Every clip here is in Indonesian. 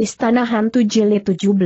Istana Hantu Jilid 17.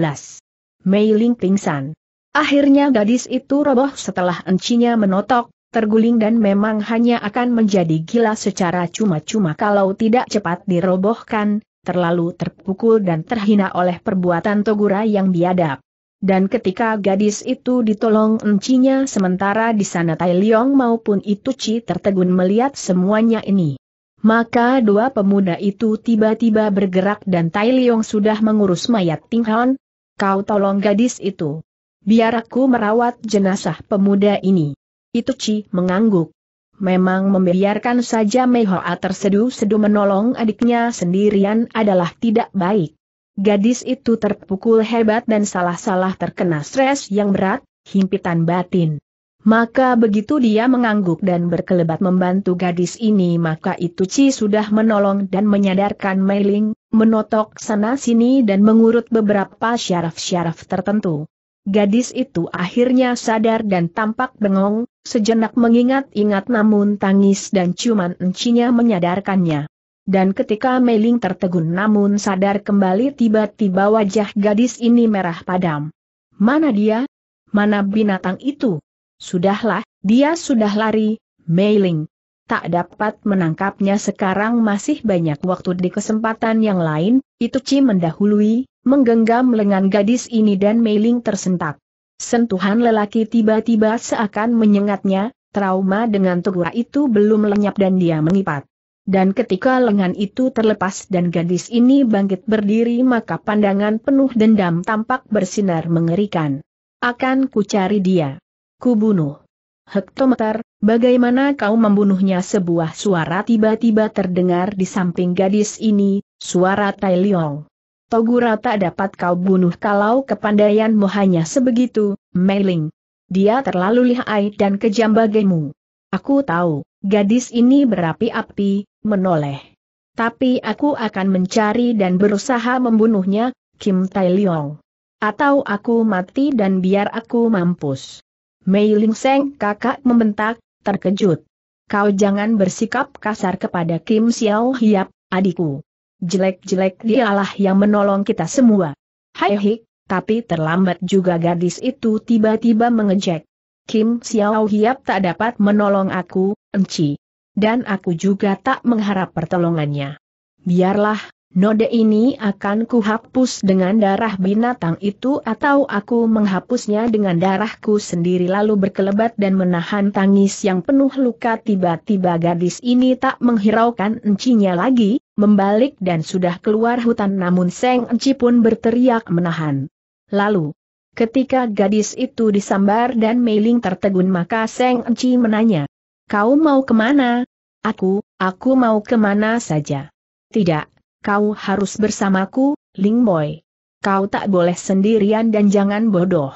Mei Ling pingsan. Akhirnya gadis itu roboh setelah encinya menotok, terguling dan memang hanya akan menjadi gila secara cuma-cuma kalau tidak cepat dirobohkan, terlalu terpukul dan terhina oleh perbuatan Togura yang biadab. Dan ketika gadis itu ditolong encinya sementara di sana Tai Leong maupun Itu Chi tertegun melihat semuanya ini. Maka dua pemuda itu tiba-tiba bergerak dan Tai Leong sudah mengurus mayat Ting Han. Kau tolong gadis itu. Biar aku merawat jenazah pemuda ini. Itu Ci mengangguk. Memang membiarkan saja Mei Mehoa terseduh-seduh menolong adiknya sendirian adalah tidak baik. Gadis itu terpukul hebat dan salah-salah terkena stres yang berat, himpitan batin. Maka begitu dia mengangguk dan berkelebat membantu gadis ini maka itu Ci sudah menolong dan menyadarkan Meiling, menotok sana-sini dan mengurut beberapa syaraf-syaraf tertentu. Gadis itu akhirnya sadar dan tampak bengong, sejenak mengingat-ingat namun tangis dan cuman encinya menyadarkannya. Dan ketika Meiling tertegun namun sadar kembali tiba-tiba wajah gadis ini merah padam. Mana dia? Mana binatang itu? Sudahlah, dia sudah lari, Meiling. Tak dapat menangkapnya sekarang masih banyak waktu di kesempatan yang lain, Itu Ci mendahului, menggenggam lengan gadis ini dan Meiling tersentak. Sentuhan lelaki tiba-tiba seakan menyengatnya, trauma dengan tegura itu belum lenyap dan dia mengipat. Dan ketika lengan itu terlepas dan gadis ini bangkit berdiri maka pandangan penuh dendam tampak bersinar mengerikan. Akan kucari dia kubunuh. Hektometer, bagaimana kau membunuhnya sebuah suara tiba-tiba terdengar di samping gadis ini, suara Tai Liong. Togura tak dapat kau bunuh kalau kepandaianmu hanya sebegitu, Meiling. Dia terlalu lihai dan kejam bagimu. Aku tahu, gadis ini berapi-api, menoleh. Tapi aku akan mencari dan berusaha membunuhnya, Kim Tai Liong. Atau aku mati dan biar aku mampus. Mei Ling Seng kakak membentak, terkejut. Kau jangan bersikap kasar kepada Kim Xiao Hiap, adikku. Jelek-jelek dialah yang menolong kita semua. Hai hik, tapi terlambat juga gadis itu tiba-tiba mengejek. Kim Xiao Hiap tak dapat menolong aku, Enci. Dan aku juga tak mengharap pertolongannya. Biarlah, Noda ini akan kuhapus dengan darah binatang itu atau aku menghapusnya dengan darahku sendiri lalu berkelebat dan menahan tangis yang penuh luka tiba-tiba gadis ini tak menghiraukan encinya lagi, membalik dan sudah keluar hutan namun Seng Enci pun berteriak menahan. Lalu, ketika gadis itu disambar dan Meiling tertegun maka Seng Enci menanya, Kau mau kemana? Aku, aku mau kemana saja. Tidak, Kau harus bersamaku, Ling Boy. Kau tak boleh sendirian dan jangan bodoh.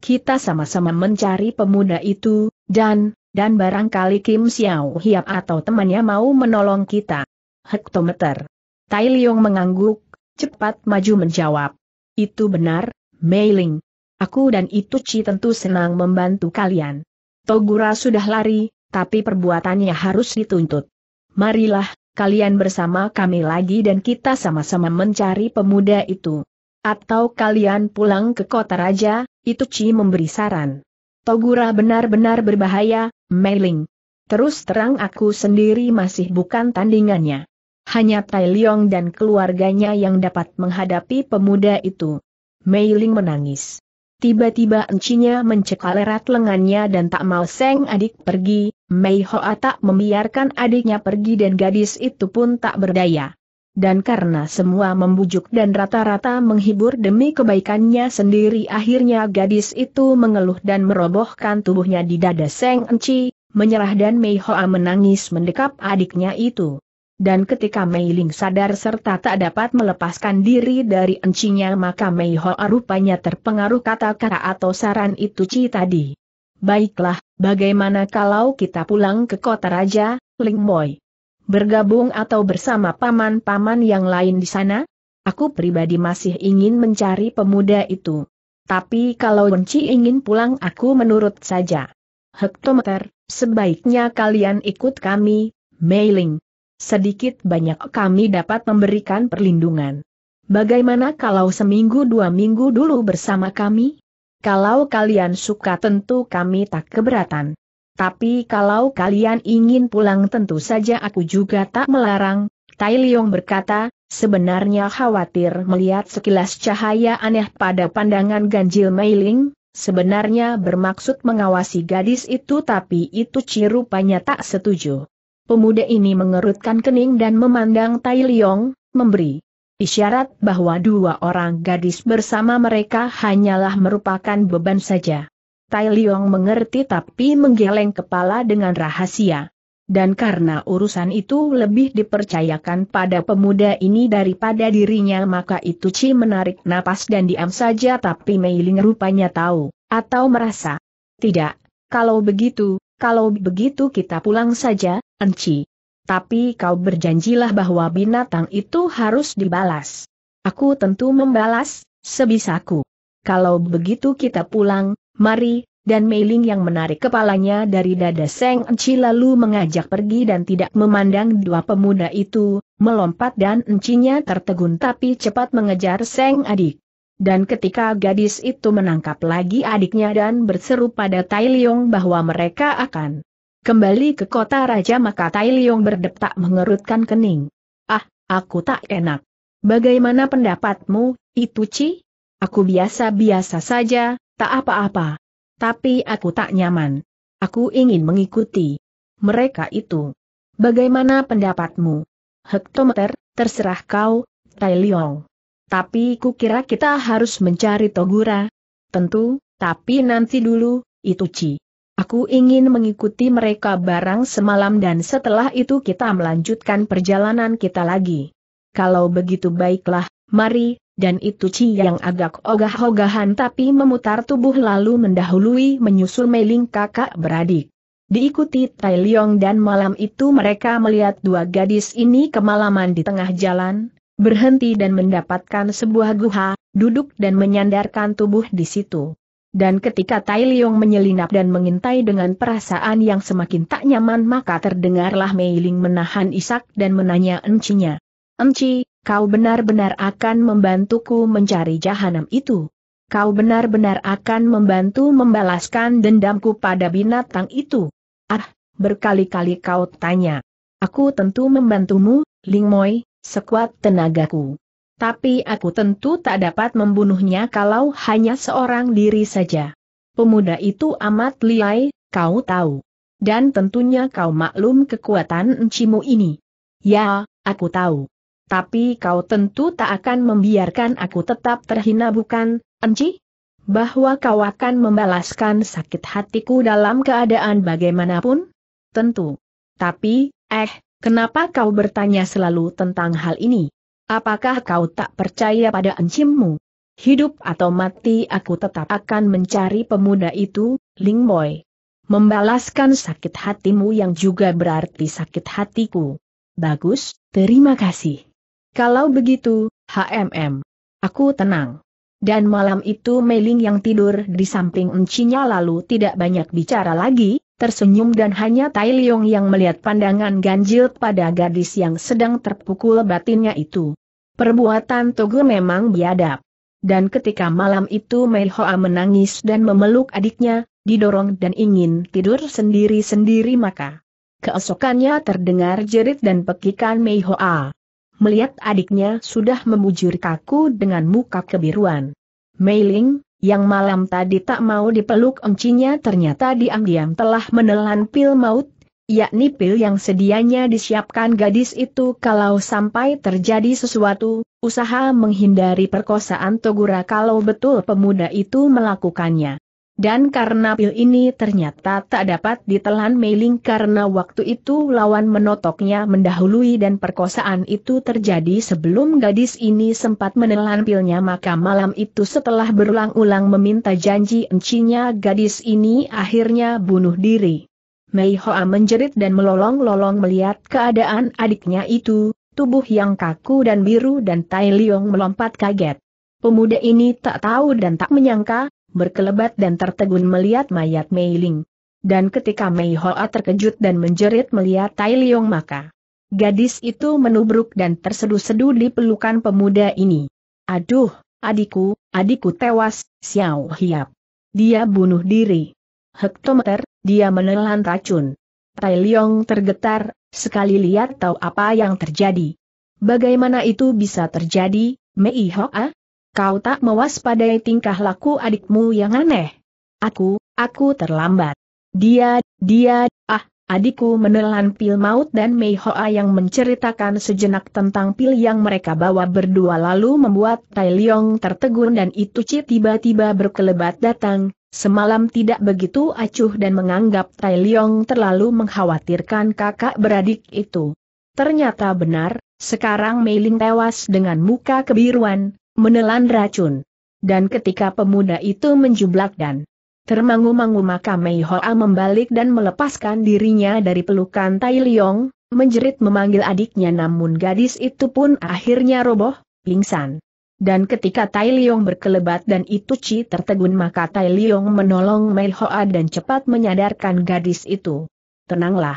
Kita sama-sama mencari pemuda itu, dan, dan barangkali Kim Xiao Hiap atau temannya mau menolong kita. Hektometer. Tai Liong mengangguk, cepat maju menjawab. Itu benar, Mei Ling. Aku dan Itu Chi tentu senang membantu kalian. Togura sudah lari, tapi perbuatannya harus dituntut. Marilah, kalian bersama kami lagi dan kita sama-sama mencari pemuda itu. Atau kalian pulang ke kota raja, itu Ci memberi saran. Togura benar-benar berbahaya, Meiling. Terus terang aku sendiri masih bukan tandingannya. Hanya Tai Leong dan keluarganya yang dapat menghadapi pemuda itu. Meiling menangis. Tiba-tiba encinya erat lengannya dan tak mau Seng adik pergi, Mei Hoa tak membiarkan adiknya pergi dan gadis itu pun tak berdaya. Dan karena semua membujuk dan rata-rata menghibur demi kebaikannya sendiri akhirnya gadis itu mengeluh dan merobohkan tubuhnya di dada Seng Enci, menyerah dan Mei Hoa menangis mendekap adiknya itu. Dan ketika Mei Ling sadar serta tak dapat melepaskan diri dari encinya maka Mei Hoa rupanya terpengaruh kata-kata atau saran itu Ci tadi. Baiklah, bagaimana kalau kita pulang ke kota raja, Ling Boy? Bergabung atau bersama paman-paman yang lain di sana? Aku pribadi masih ingin mencari pemuda itu. Tapi kalau Enci ingin pulang aku menurut saja. Hektometer, sebaiknya kalian ikut kami, Mei Ling sedikit banyak kami dapat memberikan perlindungan. Bagaimana kalau seminggu dua minggu dulu bersama kami? Kalau kalian suka tentu kami tak keberatan. Tapi kalau kalian ingin pulang tentu saja aku juga tak melarang, Tai Liong berkata, sebenarnya khawatir melihat sekilas cahaya aneh pada pandangan ganjil Meiling, sebenarnya bermaksud mengawasi gadis itu tapi itu cirupanya tak setuju. Pemuda ini mengerutkan kening dan memandang Tai Liong, memberi isyarat bahwa dua orang gadis bersama mereka hanyalah merupakan beban saja. Tai Liong mengerti tapi menggeleng kepala dengan rahasia. Dan karena urusan itu lebih dipercayakan pada pemuda ini daripada dirinya maka itu Ci menarik napas dan diam saja tapi Meiling rupanya tahu, atau merasa. Tidak, kalau begitu, kalau begitu kita pulang saja, Enci. Tapi kau berjanjilah bahwa binatang itu harus dibalas. Aku tentu membalas, sebisaku. Kalau begitu kita pulang, mari, dan Meiling yang menarik kepalanya dari dada Seng Enci lalu mengajak pergi dan tidak memandang dua pemuda itu, melompat dan Encinya tertegun tapi cepat mengejar Seng adik. Dan ketika gadis itu menangkap lagi adiknya dan berseru pada Tai Leong bahwa mereka akan kembali ke kota raja maka Tai Leong berdetak mengerutkan kening. Ah, aku tak enak. Bagaimana pendapatmu, itu Ci? Aku biasa-biasa saja, tak apa-apa. Tapi aku tak nyaman. Aku ingin mengikuti mereka itu. Bagaimana pendapatmu? Hektometer, terserah kau, Tai Leong. Tapi kukira kita harus mencari Togura. Tentu, tapi nanti dulu, Itu Ituchi. Aku ingin mengikuti mereka barang semalam dan setelah itu kita melanjutkan perjalanan kita lagi. Kalau begitu baiklah, mari, dan Itu Ituchi yang agak ogah-ogahan tapi memutar tubuh lalu mendahului menyusul Meiling kakak beradik. Diikuti Tai Leong dan malam itu mereka melihat dua gadis ini kemalaman di tengah jalan, berhenti dan mendapatkan sebuah guha, duduk dan menyandarkan tubuh di situ. Dan ketika Tai Liong menyelinap dan mengintai dengan perasaan yang semakin tak nyaman maka terdengarlah Mei Ling menahan isak dan menanya encinya. Enci, kau benar-benar akan membantuku mencari jahanam itu. Kau benar-benar akan membantu membalaskan dendamku pada binatang itu. Ah, berkali-kali kau tanya. Aku tentu membantumu, Ling Moi, sekuat tenagaku. Tapi aku tentu tak dapat membunuhnya kalau hanya seorang diri saja. Pemuda itu amat liai, kau tahu. Dan tentunya kau maklum kekuatan encimu ini. Ya, aku tahu. Tapi kau tentu tak akan membiarkan aku tetap terhina bukan, enci? Bahwa kau akan membalaskan sakit hatiku dalam keadaan bagaimanapun? Tentu. Tapi, eh, Kenapa kau bertanya selalu tentang hal ini? Apakah kau tak percaya pada encimmu? Hidup atau mati aku tetap akan mencari pemuda itu, Ling Boy. Membalaskan sakit hatimu yang juga berarti sakit hatiku. Bagus, terima kasih. Kalau begitu, HMM. Aku tenang. Dan malam itu Meiling yang tidur di samping encinya lalu tidak banyak bicara lagi, tersenyum dan hanya Tai Leong yang melihat pandangan ganjil pada gadis yang sedang terpukul batinnya itu. Perbuatan Togo memang biadab. Dan ketika malam itu Mei Hoa menangis dan memeluk adiknya, didorong dan ingin tidur sendiri-sendiri maka. Keesokannya terdengar jerit dan pekikan Mei Hoa. Melihat adiknya sudah memujur kaku dengan muka kebiruan. Mei Ling, yang malam tadi tak mau dipeluk encinya ternyata diam-diam telah menelan pil maut, yakni pil yang sedianya disiapkan gadis itu kalau sampai terjadi sesuatu, usaha menghindari perkosaan Togura kalau betul pemuda itu melakukannya. Dan karena pil ini ternyata tak dapat ditelan Meiling karena waktu itu lawan menotoknya mendahului dan perkosaan itu terjadi sebelum gadis ini sempat menelan pilnya maka malam itu setelah berulang-ulang meminta janji encinya gadis ini akhirnya bunuh diri. Mei Hoa menjerit dan melolong-lolong melihat keadaan adiknya itu, tubuh yang kaku dan biru dan Tai Liong melompat kaget. Pemuda ini tak tahu dan tak menyangka, berkelebat dan tertegun melihat mayat Mei Ling. Dan ketika Mei Hoa terkejut dan menjerit melihat Tai Liong maka, gadis itu menubruk dan tersedu-sedu di pelukan pemuda ini. Aduh, adikku, adikku tewas, Xiao Hiap. Dia bunuh diri. Hektometer, dia menelan racun. Tai Liong tergetar, sekali lihat tahu apa yang terjadi. Bagaimana itu bisa terjadi, Mei Hoa? Kau tak mewaspadai tingkah laku adikmu yang aneh. Aku, aku terlambat. Dia, dia, ah, adikku menelan pil maut dan Mei Hoa yang menceritakan sejenak tentang pil yang mereka bawa berdua lalu membuat Tai Leong tertegun dan itu Ci tiba-tiba berkelebat datang, Semalam tidak begitu acuh dan menganggap Tai Leong terlalu mengkhawatirkan kakak beradik itu. Ternyata benar, sekarang Mei Ling tewas dengan muka kebiruan, menelan racun. Dan ketika pemuda itu menjublak dan termangu-mangu maka Mei Hoa membalik dan melepaskan dirinya dari pelukan Tai Liong, menjerit memanggil adiknya namun gadis itu pun akhirnya roboh, pingsan. Dan ketika Tai Liong berkelebat dan itu Ci tertegun maka Tai Liong menolong Mei Hoa dan cepat menyadarkan gadis itu. Tenanglah.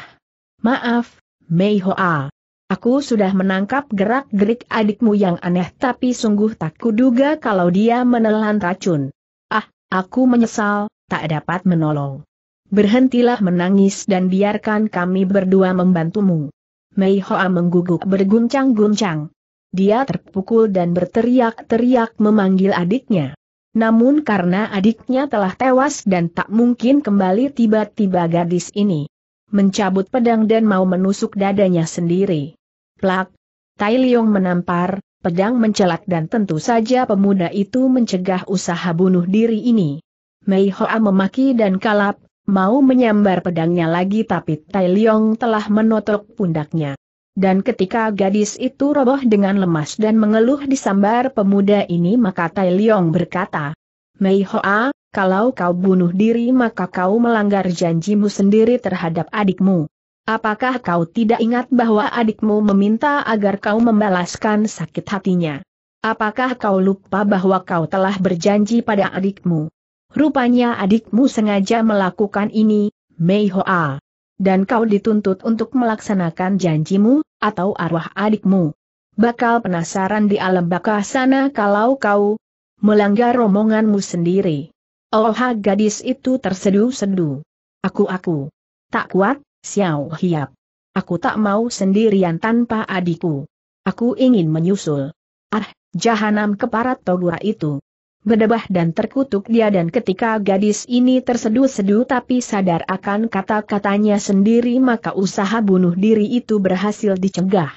Maaf, Mei Hoa. Aku sudah menangkap gerak-gerik adikmu yang aneh tapi sungguh tak kuduga kalau dia menelan racun. Ah, aku menyesal, tak dapat menolong. Berhentilah menangis dan biarkan kami berdua membantumu. Mei Hoa mengguguk berguncang-guncang. Dia terpukul dan berteriak-teriak memanggil adiknya. Namun karena adiknya telah tewas dan tak mungkin kembali tiba-tiba gadis ini mencabut pedang dan mau menusuk dadanya sendiri. Plak! Tai Liong menampar, pedang mencelak dan tentu saja pemuda itu mencegah usaha bunuh diri ini. Mei Hoa memaki dan kalap, mau menyambar pedangnya lagi tapi Tai Liong telah menotok pundaknya. Dan ketika gadis itu roboh dengan lemas dan mengeluh disambar pemuda ini maka Tai Liong berkata, Mei Hoa, kalau kau bunuh diri maka kau melanggar janjimu sendiri terhadap adikmu. Apakah kau tidak ingat bahwa adikmu meminta agar kau membalaskan sakit hatinya? Apakah kau lupa bahwa kau telah berjanji pada adikmu? Rupanya adikmu sengaja melakukan ini, Mei Hoa. Dan kau dituntut untuk melaksanakan janjimu, atau arwah adikmu. Bakal penasaran di alam baka sana kalau kau melanggar romonganmu sendiri. Oh gadis itu terseduh-seduh. Aku-aku. Tak kuat, Xiao Hiap. Aku tak mau sendirian tanpa adikku. Aku ingin menyusul. Ah, jahanam keparat togura itu. Berdebah dan terkutuk dia dan ketika gadis ini terseduh sedu tapi sadar akan kata-katanya sendiri maka usaha bunuh diri itu berhasil dicegah.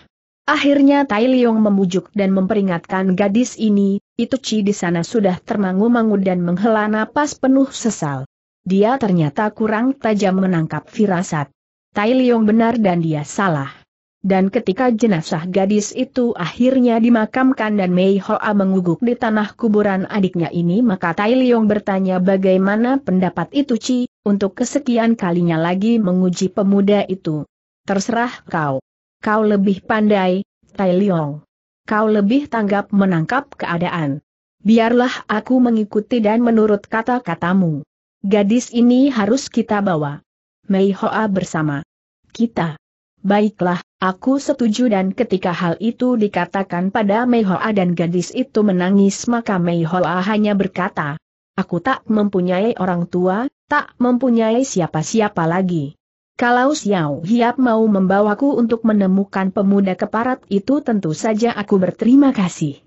Akhirnya Tai Leong memujuk dan memperingatkan gadis ini, itu Ci di sana sudah termangu-mangu dan menghela napas penuh sesal. Dia ternyata kurang tajam menangkap firasat. Tai Liong benar dan dia salah. Dan ketika jenazah gadis itu akhirnya dimakamkan dan Mei Hoa menguguk di tanah kuburan adiknya ini maka Tai Liong bertanya bagaimana pendapat itu Ci, untuk kesekian kalinya lagi menguji pemuda itu. Terserah kau. Kau lebih pandai, Tai Liong. Kau lebih tanggap menangkap keadaan. Biarlah aku mengikuti dan menurut kata-katamu. Gadis ini harus kita bawa. Mei Hoa bersama kita. Baiklah, aku setuju dan ketika hal itu dikatakan pada Mei Hoa dan gadis itu menangis maka Mei Hoa hanya berkata, Aku tak mempunyai orang tua, tak mempunyai siapa-siapa lagi. Kalau Xiao Hiap mau membawaku untuk menemukan pemuda keparat itu tentu saja aku berterima kasih.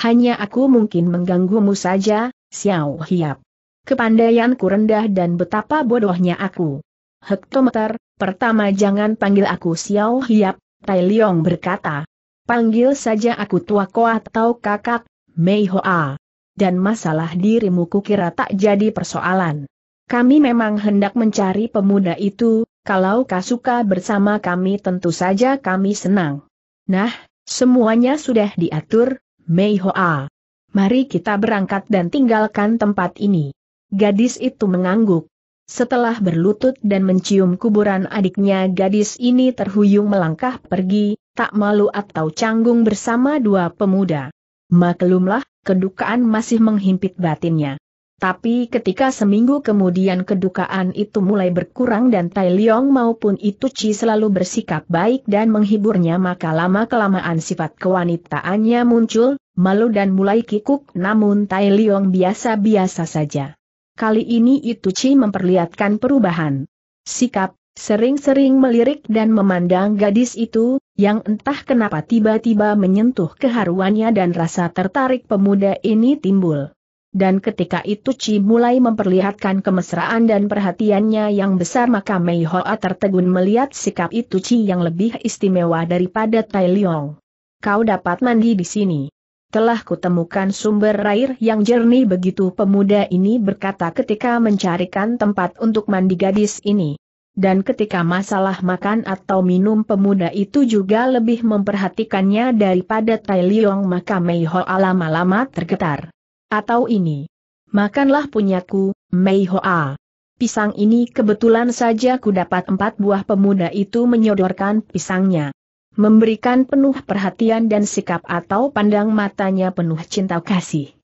Hanya aku mungkin mengganggumu saja, Xiao Hiap. Kepandaianku rendah dan betapa bodohnya aku. Hektometer, pertama jangan panggil aku Xiao Hiap, Tai Liong berkata. Panggil saja aku Tua Ko atau Kakak, Mei Hoa. Dan masalah dirimu kukira tak jadi persoalan. Kami memang hendak mencari pemuda itu, kalau kau suka bersama kami tentu saja kami senang. Nah, semuanya sudah diatur, Mei Hoa. Mari kita berangkat dan tinggalkan tempat ini. Gadis itu mengangguk. Setelah berlutut dan mencium kuburan adiknya gadis ini terhuyung melangkah pergi, tak malu atau canggung bersama dua pemuda. Maklumlah, kedukaan masih menghimpit batinnya. Tapi ketika seminggu kemudian kedukaan itu mulai berkurang dan Tai Leong maupun Itu Chi selalu bersikap baik dan menghiburnya maka lama-kelamaan sifat kewanitaannya muncul, malu dan mulai kikuk namun Tai Leong biasa-biasa saja. Kali ini Itu Ituchi memperlihatkan perubahan. Sikap, sering-sering melirik dan memandang gadis itu, yang entah kenapa tiba-tiba menyentuh keharuannya dan rasa tertarik pemuda ini timbul. Dan ketika Itu Ituchi mulai memperlihatkan kemesraan dan perhatiannya yang besar maka Mei Hoa tertegun melihat sikap Itu Ituchi yang lebih istimewa daripada Tai Leong. Kau dapat mandi di sini. Telah kutemukan sumber air yang jernih begitu pemuda ini berkata ketika mencarikan tempat untuk mandi gadis ini. Dan ketika masalah makan atau minum pemuda itu juga lebih memperhatikannya daripada Tai Liong maka Mei Ho lama-lama tergetar. Atau ini. Makanlah punyaku, Mei Ho Hoa. Pisang ini kebetulan saja ku dapat empat buah pemuda itu menyodorkan pisangnya memberikan penuh perhatian dan sikap atau pandang matanya penuh cinta kasih.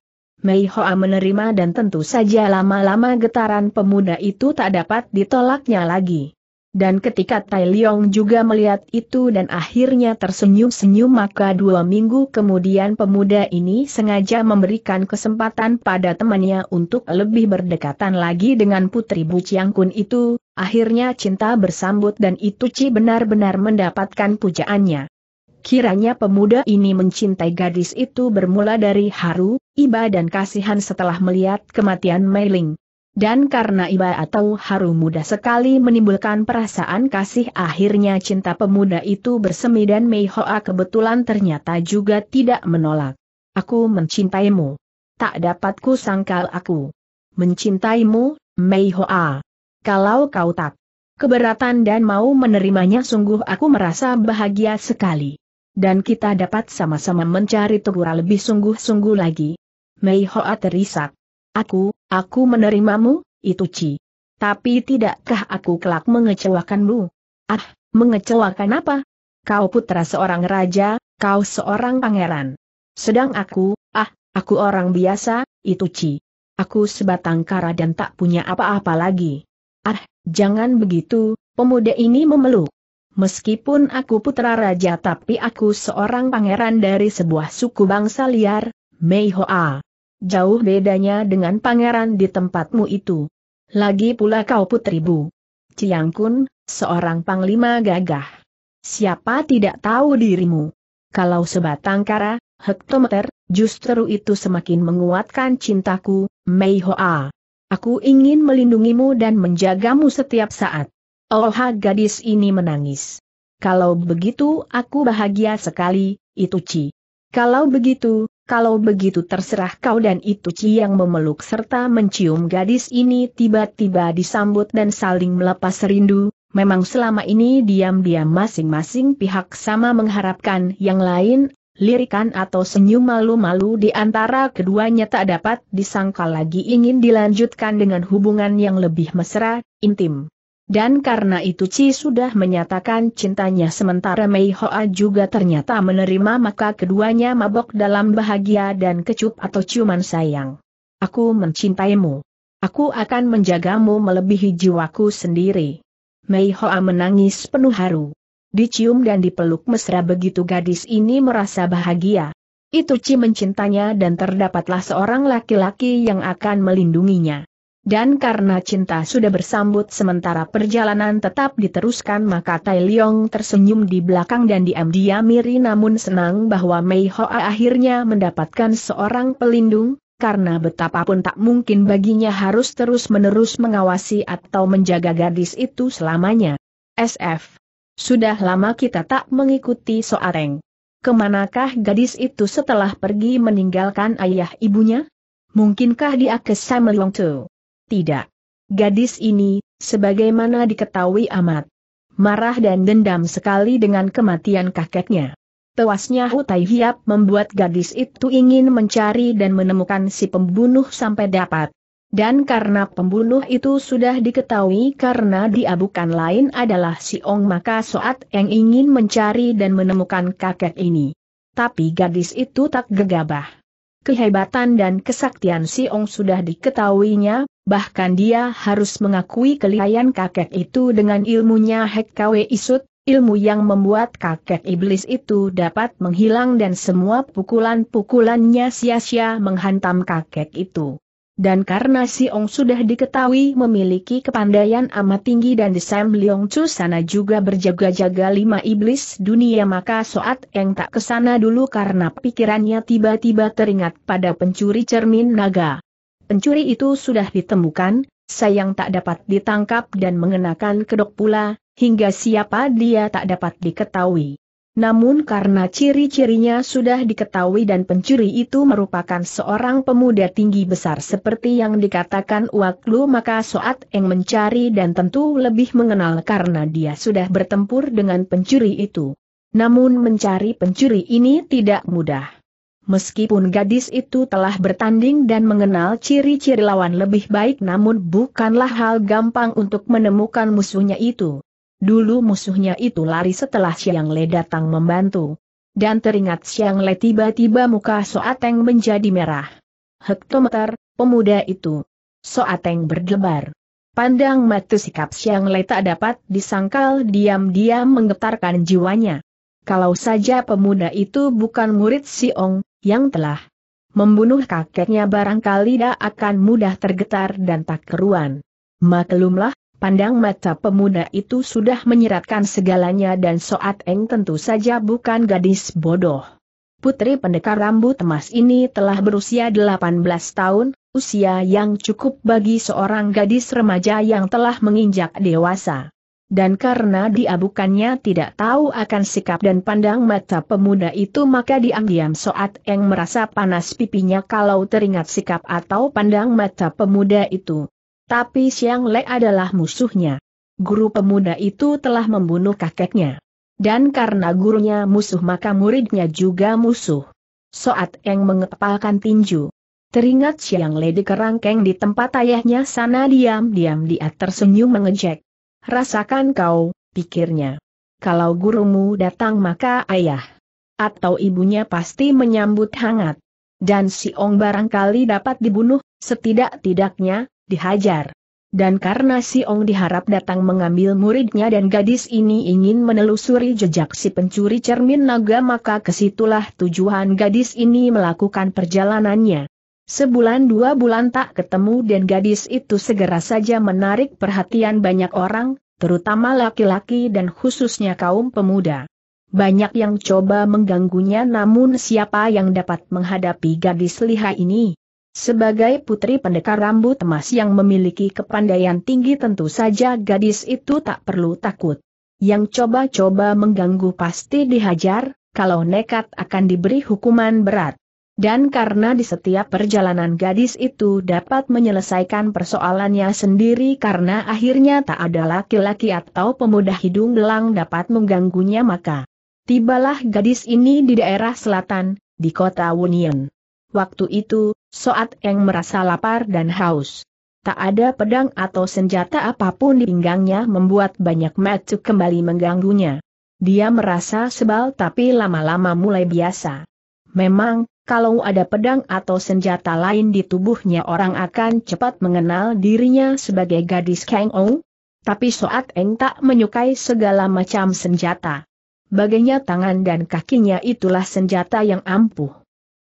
Mei Hoa menerima dan tentu saja lama-lama getaran pemuda itu tak dapat ditolaknya lagi. Dan ketika Tai Leong juga melihat itu dan akhirnya tersenyum-senyum maka dua minggu kemudian pemuda ini sengaja memberikan kesempatan pada temannya untuk lebih berdekatan lagi dengan putri Bu Chiang Kun itu, akhirnya cinta bersambut dan itu Ci benar-benar mendapatkan pujaannya. Kiranya pemuda ini mencintai gadis itu bermula dari haru, iba dan kasihan setelah melihat kematian Mei Ling. Dan karena iba atau haru mudah sekali menimbulkan perasaan kasih akhirnya cinta pemuda itu bersemi dan Mei Hoa kebetulan ternyata juga tidak menolak. Aku mencintaimu. Tak dapat ku sangkal aku. Mencintaimu, Mei Hoa. Kalau kau tak keberatan dan mau menerimanya sungguh aku merasa bahagia sekali. Dan kita dapat sama-sama mencari tegura lebih sungguh-sungguh lagi. Mei Hoa terisak. Aku, aku menerimamu, itu Ci. Tapi tidakkah aku kelak mengecewakanmu? Ah, mengecewakan apa? Kau putra seorang raja, kau seorang pangeran. Sedang aku, ah, aku orang biasa, itu Ci. Aku sebatang kara dan tak punya apa-apa lagi. Ah, jangan begitu, pemuda ini memeluk. Meskipun aku putra raja tapi aku seorang pangeran dari sebuah suku bangsa liar, Mei Hoa jauh bedanya dengan pangeran di tempatmu itu. Lagi pula kau bu. Ciang Kun, seorang panglima gagah. Siapa tidak tahu dirimu? Kalau sebatang kara, hektometer, justru itu semakin menguatkan cintaku, Mei Hoa. Aku ingin melindungimu dan menjagamu setiap saat. Oh gadis ini menangis. Kalau begitu aku bahagia sekali, itu Ci. Kalau begitu, kalau begitu terserah kau dan itu Ci yang memeluk serta mencium gadis ini tiba-tiba disambut dan saling melepas rindu, memang selama ini diam-diam masing-masing pihak sama mengharapkan yang lain, lirikan atau senyum malu-malu di antara keduanya tak dapat disangkal lagi ingin dilanjutkan dengan hubungan yang lebih mesra, intim. Dan karena itu Ci sudah menyatakan cintanya sementara Mei Hoa juga ternyata menerima maka keduanya mabok dalam bahagia dan kecup atau ciuman sayang. Aku mencintaimu. Aku akan menjagamu melebihi jiwaku sendiri. Mei Hoa menangis penuh haru. Dicium dan dipeluk mesra begitu gadis ini merasa bahagia. Itu Ci mencintanya dan terdapatlah seorang laki-laki yang akan melindunginya dan karena cinta sudah bersambut sementara perjalanan tetap diteruskan maka Tai Leong tersenyum di belakang dan diam-diam miri namun senang bahwa Mei Hoa akhirnya mendapatkan seorang pelindung, karena betapapun tak mungkin baginya harus terus-menerus mengawasi atau menjaga gadis itu selamanya. SF. Sudah lama kita tak mengikuti Soareng. Kemanakah gadis itu setelah pergi meninggalkan ayah ibunya? Mungkinkah dia ke Sam Tu? tidak. Gadis ini, sebagaimana diketahui amat, marah dan dendam sekali dengan kematian kakeknya. Tewasnya Hutai Hiap membuat gadis itu ingin mencari dan menemukan si pembunuh sampai dapat. Dan karena pembunuh itu sudah diketahui karena dia bukan lain adalah si Ong maka Soat yang ingin mencari dan menemukan kakek ini. Tapi gadis itu tak gegabah. Kehebatan dan kesaktian si Ong sudah diketahuinya, bahkan dia harus mengakui kelihayan kakek itu dengan ilmunya Hek Kwe Isut, ilmu yang membuat kakek iblis itu dapat menghilang dan semua pukulan-pukulannya sia-sia menghantam kakek itu. Dan karena Si Ong sudah diketahui memiliki kepandaian amat tinggi dan Desem Leong Chu sana juga berjaga-jaga lima iblis dunia maka Soat Eng tak kesana dulu karena pikirannya tiba-tiba teringat pada pencuri cermin naga. Pencuri itu sudah ditemukan, sayang tak dapat ditangkap dan mengenakan kedok pula, hingga siapa dia tak dapat diketahui. Namun karena ciri-cirinya sudah diketahui dan pencuri itu merupakan seorang pemuda tinggi besar seperti yang dikatakan Waklu maka Soat Eng mencari dan tentu lebih mengenal karena dia sudah bertempur dengan pencuri itu. Namun mencari pencuri ini tidak mudah. Meskipun gadis itu telah bertanding dan mengenal ciri-ciri lawan lebih baik namun bukanlah hal gampang untuk menemukan musuhnya itu. Dulu musuhnya itu lari setelah Siang Le datang membantu. Dan teringat Siang Le tiba-tiba muka Soateng menjadi merah. Hektometer, pemuda itu. Soateng berdebar. Pandang mata sikap Siang Le tak dapat disangkal diam-diam menggetarkan jiwanya. Kalau saja pemuda itu bukan murid Siong, yang telah membunuh kakeknya barangkali dia akan mudah tergetar dan tak keruan. Maklumlah, pandang mata pemuda itu sudah menyeratkan segalanya dan Soat Eng tentu saja bukan gadis bodoh. Putri pendekar rambut emas ini telah berusia 18 tahun, usia yang cukup bagi seorang gadis remaja yang telah menginjak dewasa dan karena dia bukannya tidak tahu akan sikap dan pandang mata pemuda itu maka diam-diam Soat Eng merasa panas pipinya kalau teringat sikap atau pandang mata pemuda itu. Tapi Siang Le adalah musuhnya. Guru pemuda itu telah membunuh kakeknya. Dan karena gurunya musuh maka muridnya juga musuh. Soat Eng mengepalkan tinju. Teringat Siang Le dikerangkeng di tempat ayahnya sana diam-diam dia tersenyum mengejek. Rasakan kau, pikirnya. Kalau gurumu datang maka ayah atau ibunya pasti menyambut hangat. Dan si Ong barangkali dapat dibunuh, setidak-tidaknya, dihajar. Dan karena si Ong diharap datang mengambil muridnya dan gadis ini ingin menelusuri jejak si pencuri cermin naga maka kesitulah tujuan gadis ini melakukan perjalanannya. Sebulan dua bulan tak ketemu dan gadis itu segera saja menarik perhatian banyak orang, terutama laki-laki dan khususnya kaum pemuda. Banyak yang coba mengganggunya namun siapa yang dapat menghadapi gadis liha ini? Sebagai putri pendekar rambut emas yang memiliki kepandaian tinggi tentu saja gadis itu tak perlu takut. Yang coba-coba mengganggu pasti dihajar, kalau nekat akan diberi hukuman berat. Dan karena di setiap perjalanan gadis itu dapat menyelesaikan persoalannya sendiri karena akhirnya tak ada laki-laki atau pemuda hidung belang dapat mengganggunya maka Tibalah gadis ini di daerah selatan, di kota Wunian. Waktu itu, Soat Eng merasa lapar dan haus. Tak ada pedang atau senjata apapun di pinggangnya membuat banyak macu kembali mengganggunya. Dia merasa sebal tapi lama-lama mulai biasa. Memang, kalau ada pedang atau senjata lain di tubuhnya orang akan cepat mengenal dirinya sebagai gadis Kang Ou. Tapi Soat Eng tak menyukai segala macam senjata. Baginya tangan dan kakinya itulah senjata yang ampuh.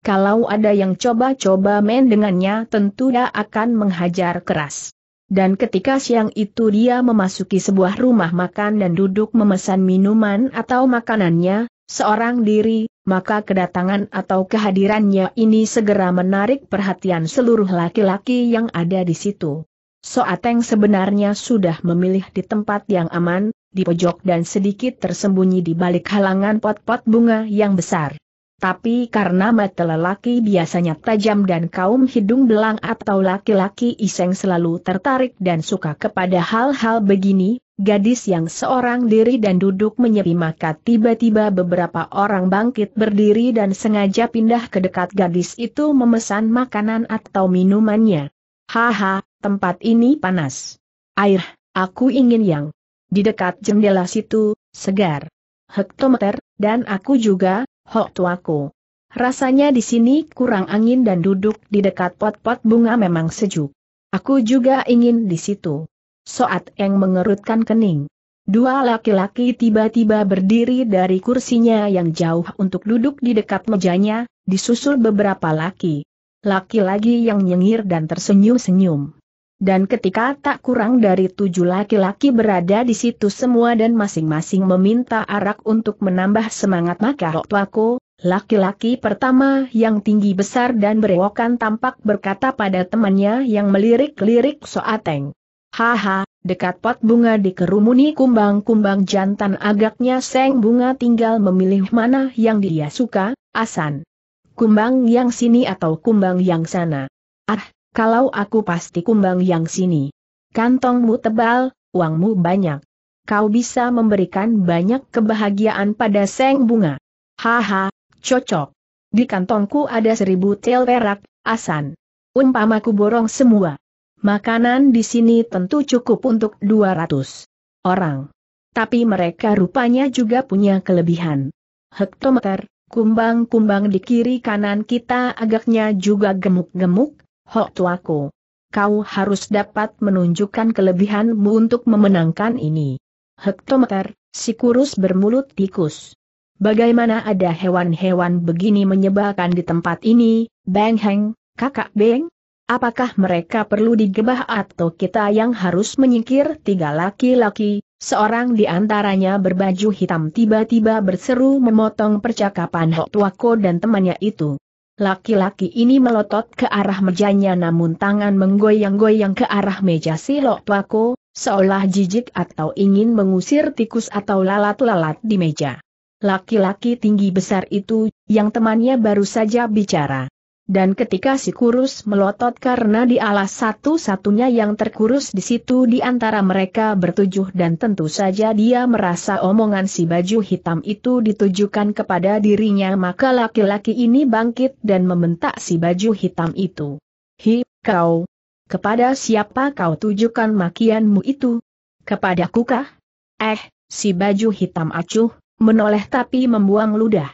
Kalau ada yang coba-coba main dengannya tentu dia akan menghajar keras. Dan ketika siang itu dia memasuki sebuah rumah makan dan duduk memesan minuman atau makanannya, seorang diri, maka kedatangan atau kehadirannya ini segera menarik perhatian seluruh laki-laki yang ada di situ. Soateng sebenarnya sudah memilih di tempat yang aman, di pojok dan sedikit tersembunyi di balik halangan pot-pot bunga yang besar. Tapi karena mata lelaki biasanya tajam dan kaum hidung belang atau laki-laki iseng selalu tertarik dan suka kepada hal-hal begini, Gadis yang seorang diri dan duduk menyepi maka tiba-tiba beberapa orang bangkit berdiri dan sengaja pindah ke dekat gadis itu memesan makanan atau minumannya. Haha, tempat ini panas. Air, aku ingin yang di dekat jendela situ, segar. Hektometer, dan aku juga, hok tuaku. Rasanya di sini kurang angin dan duduk di dekat pot-pot bunga memang sejuk. Aku juga ingin di situ. Soat Eng mengerutkan kening. Dua laki-laki tiba-tiba berdiri dari kursinya yang jauh untuk duduk di dekat mejanya, disusul beberapa laki. Laki-laki yang nyengir dan tersenyum-senyum. Dan ketika tak kurang dari tujuh laki-laki berada di situ semua dan masing-masing meminta arak untuk menambah semangat maka Tuako, laki-laki pertama yang tinggi besar dan berewokan tampak berkata pada temannya yang melirik-lirik Soateng. Haha, dekat pot bunga dikerumuni kumbang-kumbang jantan agaknya seng bunga tinggal memilih mana yang dia suka, asan. Kumbang yang sini atau kumbang yang sana. Ah, kalau aku pasti kumbang yang sini. Kantongmu tebal, uangmu banyak. Kau bisa memberikan banyak kebahagiaan pada seng bunga. Haha, cocok. Di kantongku ada seribu tel perak, asan. Umpamaku borong semua. Makanan di sini tentu cukup untuk 200 orang. Tapi mereka rupanya juga punya kelebihan. Hektometer, kumbang-kumbang di kiri kanan kita agaknya juga gemuk-gemuk, hok tuaku. Kau harus dapat menunjukkan kelebihanmu untuk memenangkan ini. Hektometer, si kurus bermulut tikus. Bagaimana ada hewan-hewan begini menyebalkan di tempat ini, Bang Heng, kakak Beng? Apakah mereka perlu digebah atau kita yang harus menyingkir tiga laki-laki? Seorang di antaranya berbaju hitam tiba-tiba berseru memotong percakapan Hok Tuako dan temannya itu. Laki-laki ini melotot ke arah mejanya namun tangan menggoyang-goyang ke arah meja si Hok Tuako, seolah jijik atau ingin mengusir tikus atau lalat-lalat di meja. Laki-laki tinggi besar itu, yang temannya baru saja bicara dan ketika si kurus melotot karena di alas satu-satunya yang terkurus di situ di antara mereka bertujuh dan tentu saja dia merasa omongan si baju hitam itu ditujukan kepada dirinya maka laki-laki ini bangkit dan membentak si baju hitam itu. Hi, kau! Kepada siapa kau tujukan makianmu itu? Kepadaku kah? Eh, si baju hitam acuh, menoleh tapi membuang ludah.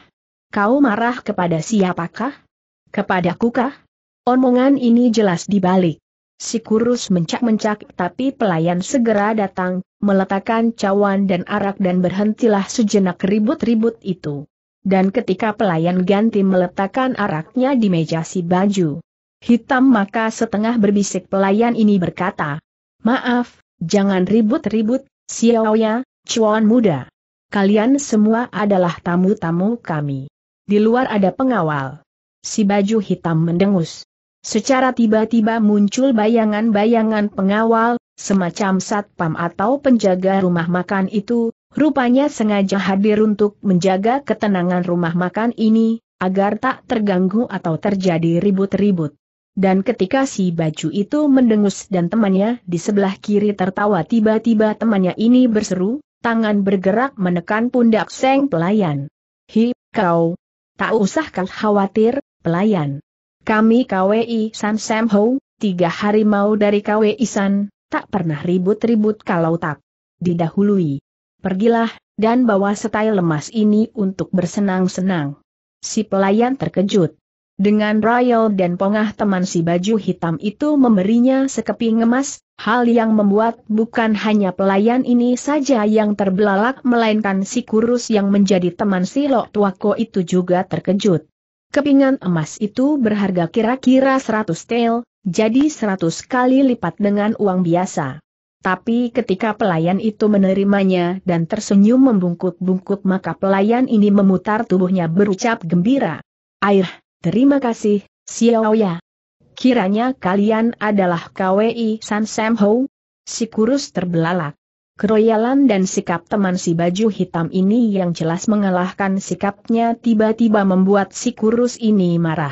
Kau marah kepada siapakah? kepada kah? Omongan ini jelas dibalik. Si kurus mencak-mencak tapi pelayan segera datang, meletakkan cawan dan arak dan berhentilah sejenak ribut-ribut itu. Dan ketika pelayan ganti meletakkan araknya di meja si baju hitam maka setengah berbisik pelayan ini berkata, Maaf, jangan ribut-ribut, Xiaoya, cuan muda. Kalian semua adalah tamu-tamu kami. Di luar ada pengawal si baju hitam mendengus. Secara tiba-tiba muncul bayangan-bayangan pengawal, semacam satpam atau penjaga rumah makan itu, rupanya sengaja hadir untuk menjaga ketenangan rumah makan ini, agar tak terganggu atau terjadi ribut-ribut. Dan ketika si baju itu mendengus dan temannya di sebelah kiri tertawa tiba-tiba temannya ini berseru, tangan bergerak menekan pundak seng pelayan. Hi, kau, tak usah kau khawatir, Pelayan. Kami KWI San Sam Ho, tiga harimau dari KWI San, tak pernah ribut-ribut kalau tak didahului. Pergilah, dan bawa setai lemas ini untuk bersenang-senang. Si pelayan terkejut. Dengan royal dan pongah teman si baju hitam itu memberinya sekeping emas, hal yang membuat bukan hanya pelayan ini saja yang terbelalak melainkan si kurus yang menjadi teman si Lok Tuako itu juga terkejut. Kepingan emas itu berharga kira-kira 100 tel, jadi 100 kali lipat dengan uang biasa. Tapi ketika pelayan itu menerimanya dan tersenyum membungkuk-bungkuk maka pelayan ini memutar tubuhnya berucap gembira. Air, terima kasih, Ya. Kiranya kalian adalah KWI San Sam Ho? Si kurus terbelalak. Keroyalan dan sikap teman si baju hitam ini yang jelas mengalahkan sikapnya tiba-tiba membuat si kurus ini marah.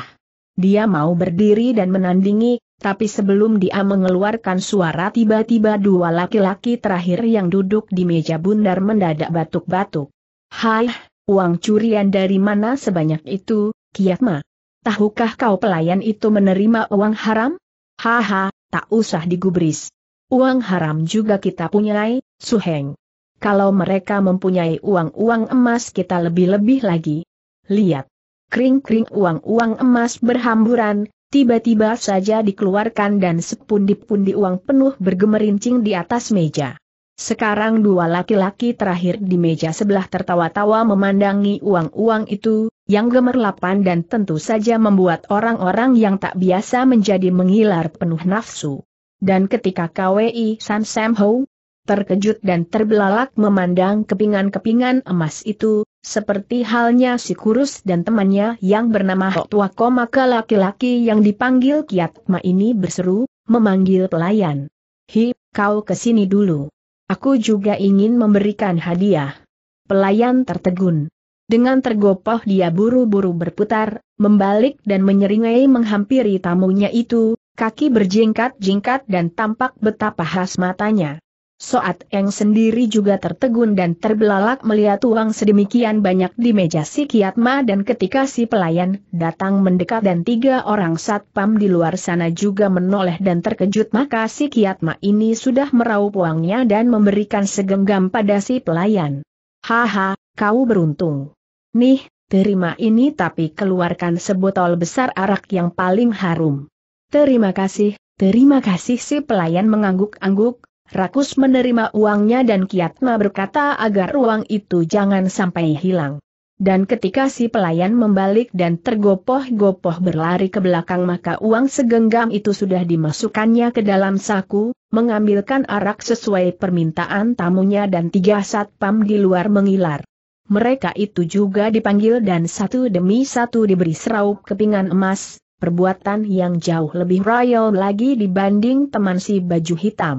Dia mau berdiri dan menandingi, tapi sebelum dia mengeluarkan suara tiba-tiba dua laki-laki terakhir yang duduk di meja bundar mendadak batuk-batuk. Hai, uang curian dari mana sebanyak itu, Kiatma? Tahukah kau pelayan itu menerima uang haram? Haha, tak usah digubris. Uang haram juga kita punyai, Suheng. Kalau mereka mempunyai uang-uang emas kita lebih-lebih lagi. Lihat. Kring-kring uang-uang emas berhamburan, tiba-tiba saja dikeluarkan dan sepundi-pundi uang penuh bergemerincing di atas meja. Sekarang dua laki-laki terakhir di meja sebelah tertawa-tawa memandangi uang-uang itu, yang gemerlapan dan tentu saja membuat orang-orang yang tak biasa menjadi mengilar penuh nafsu. Dan ketika KWI San Sam Ho, terkejut dan terbelalak memandang kepingan-kepingan emas itu, seperti halnya si kurus dan temannya yang bernama Hotuako maka laki-laki yang dipanggil Kiatma ini berseru, memanggil pelayan. Hi, kau kesini dulu. Aku juga ingin memberikan hadiah. Pelayan tertegun. Dengan tergopoh dia buru-buru berputar, membalik dan menyeringai menghampiri tamunya itu, kaki berjingkat-jingkat dan tampak betapa khas matanya. Soat Eng sendiri juga tertegun dan terbelalak melihat uang sedemikian banyak di meja si Kiatma dan ketika si pelayan datang mendekat dan tiga orang satpam di luar sana juga menoleh dan terkejut maka si Kiatma ini sudah meraup uangnya dan memberikan segenggam pada si pelayan. Haha, kau beruntung. Nih, terima ini tapi keluarkan sebotol besar arak yang paling harum. Terima kasih, terima kasih si pelayan mengangguk-angguk, Rakus menerima uangnya dan Kiatma berkata agar uang itu jangan sampai hilang. Dan ketika si pelayan membalik dan tergopoh-gopoh berlari ke belakang maka uang segenggam itu sudah dimasukkannya ke dalam saku, mengambilkan arak sesuai permintaan tamunya dan tiga satpam di luar mengilar. Mereka itu juga dipanggil dan satu demi satu diberi seraup kepingan emas, perbuatan yang jauh lebih royal lagi dibanding teman si baju hitam.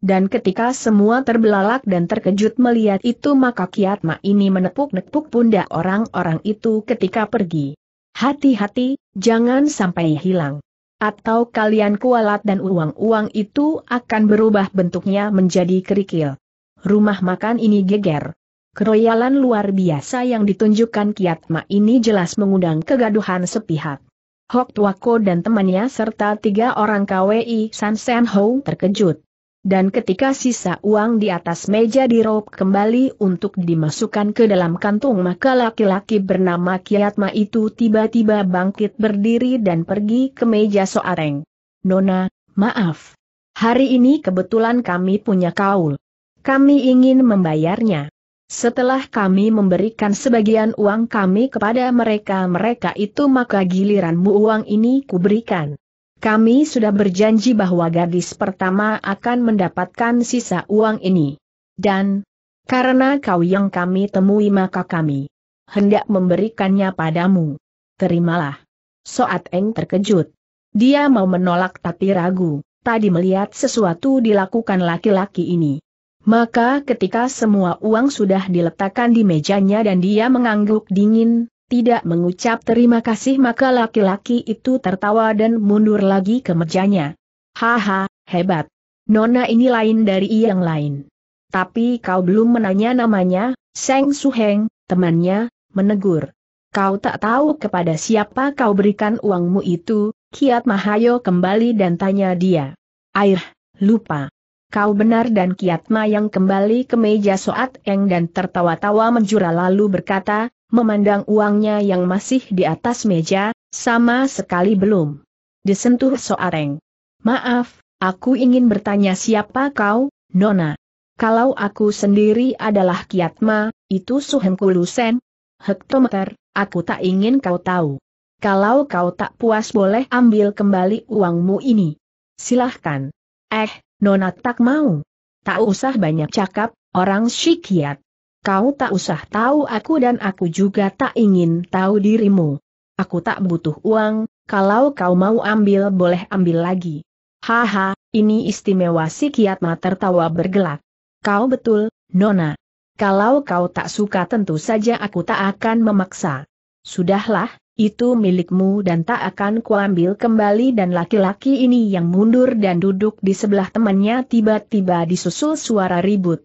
Dan ketika semua terbelalak dan terkejut melihat itu maka kiatma ini menepuk-nepuk pundak orang-orang itu ketika pergi. Hati-hati, jangan sampai hilang. Atau kalian kualat dan uang-uang itu akan berubah bentuknya menjadi kerikil. Rumah makan ini geger. Keroyalan luar biasa yang ditunjukkan kiatma ini jelas mengundang kegaduhan sepihak. Hok Tuako dan temannya serta tiga orang KWI San Sam Ho terkejut. Dan ketika sisa uang di atas meja dirob kembali untuk dimasukkan ke dalam kantung maka laki-laki bernama Kiatma itu tiba-tiba bangkit berdiri dan pergi ke meja soareng. Nona, maaf. Hari ini kebetulan kami punya kaul. Kami ingin membayarnya. Setelah kami memberikan sebagian uang kami kepada mereka-mereka itu maka giliranmu uang ini kuberikan. Kami sudah berjanji bahwa gadis pertama akan mendapatkan sisa uang ini. Dan, karena kau yang kami temui maka kami hendak memberikannya padamu. Terimalah. Soat Eng terkejut. Dia mau menolak tapi ragu, tadi melihat sesuatu dilakukan laki-laki ini. Maka ketika semua uang sudah diletakkan di mejanya dan dia mengangguk dingin, tidak mengucap terima kasih maka laki-laki itu tertawa dan mundur lagi ke mejanya. Haha, hebat. Nona ini lain dari yang lain. Tapi kau belum menanya namanya, Seng Suheng, temannya, menegur. Kau tak tahu kepada siapa kau berikan uangmu itu, Kiat Mahayo kembali dan tanya dia. Air, lupa. Kau benar dan Kiat Mayang kembali ke meja Soat Eng dan tertawa-tawa menjura lalu berkata, memandang uangnya yang masih di atas meja, sama sekali belum. Disentuh Soareng. Maaf, aku ingin bertanya siapa kau, Nona? Kalau aku sendiri adalah Kiatma, itu Suhengku Lusen? Hektometer, aku tak ingin kau tahu. Kalau kau tak puas boleh ambil kembali uangmu ini. Silahkan. Eh, Nona tak mau. Tak usah banyak cakap, orang Syikiat. Kau tak usah tahu aku dan aku juga tak ingin tahu dirimu. Aku tak butuh uang, kalau kau mau ambil boleh ambil lagi. Haha, ini istimewa si Kiatma tertawa bergelak. Kau betul, Nona. Kalau kau tak suka tentu saja aku tak akan memaksa. Sudahlah, itu milikmu dan tak akan kuambil kembali dan laki-laki ini yang mundur dan duduk di sebelah temannya tiba-tiba disusul suara ribut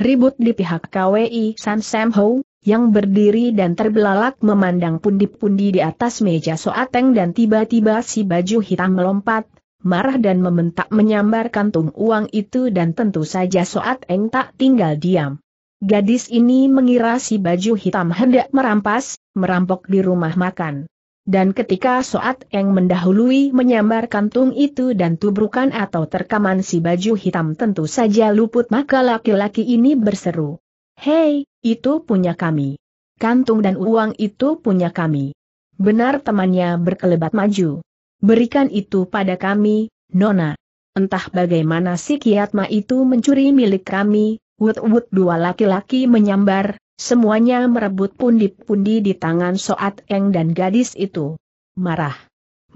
ribut di pihak KWI San Sam Ho, yang berdiri dan terbelalak memandang pundi-pundi di atas meja soateng dan tiba-tiba si baju hitam melompat, marah dan membentak menyambar kantung uang itu dan tentu saja soateng tak tinggal diam. Gadis ini mengira si baju hitam hendak merampas, merampok di rumah makan dan ketika Soat Eng mendahului menyambar kantung itu dan tubrukan atau terkaman si baju hitam tentu saja luput maka laki-laki ini berseru. Hei, itu punya kami. Kantung dan uang itu punya kami. Benar temannya berkelebat maju. Berikan itu pada kami, Nona. Entah bagaimana si Kiatma itu mencuri milik kami, wut-wut dua laki-laki menyambar, Semuanya merebut pundi-pundi di tangan Soat Eng dan gadis itu. Marah.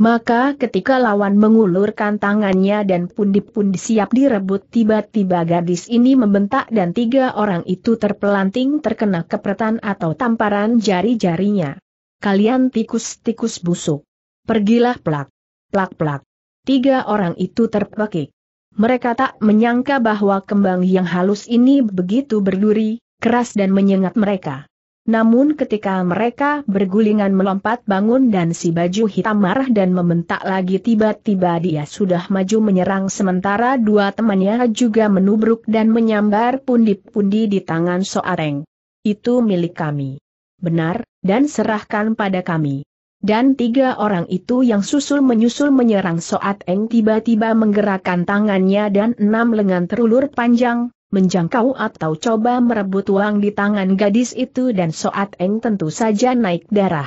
Maka ketika lawan mengulurkan tangannya dan pundi-pundi siap direbut tiba-tiba gadis ini membentak dan tiga orang itu terpelanting terkena kepretan atau tamparan jari-jarinya. Kalian tikus-tikus busuk. Pergilah plak. Plak-plak. Tiga orang itu terpekik. Mereka tak menyangka bahwa kembang yang halus ini begitu berduri, keras dan menyengat mereka. Namun ketika mereka bergulingan melompat bangun dan si baju hitam marah dan membentak lagi tiba-tiba dia sudah maju menyerang sementara dua temannya juga menubruk dan menyambar pundi-pundi di tangan Soareng. Itu milik kami. Benar, dan serahkan pada kami. Dan tiga orang itu yang susul menyusul menyerang Soat Eng tiba-tiba menggerakkan tangannya dan enam lengan terulur panjang, menjangkau atau coba merebut uang di tangan gadis itu dan Soat Eng tentu saja naik darah.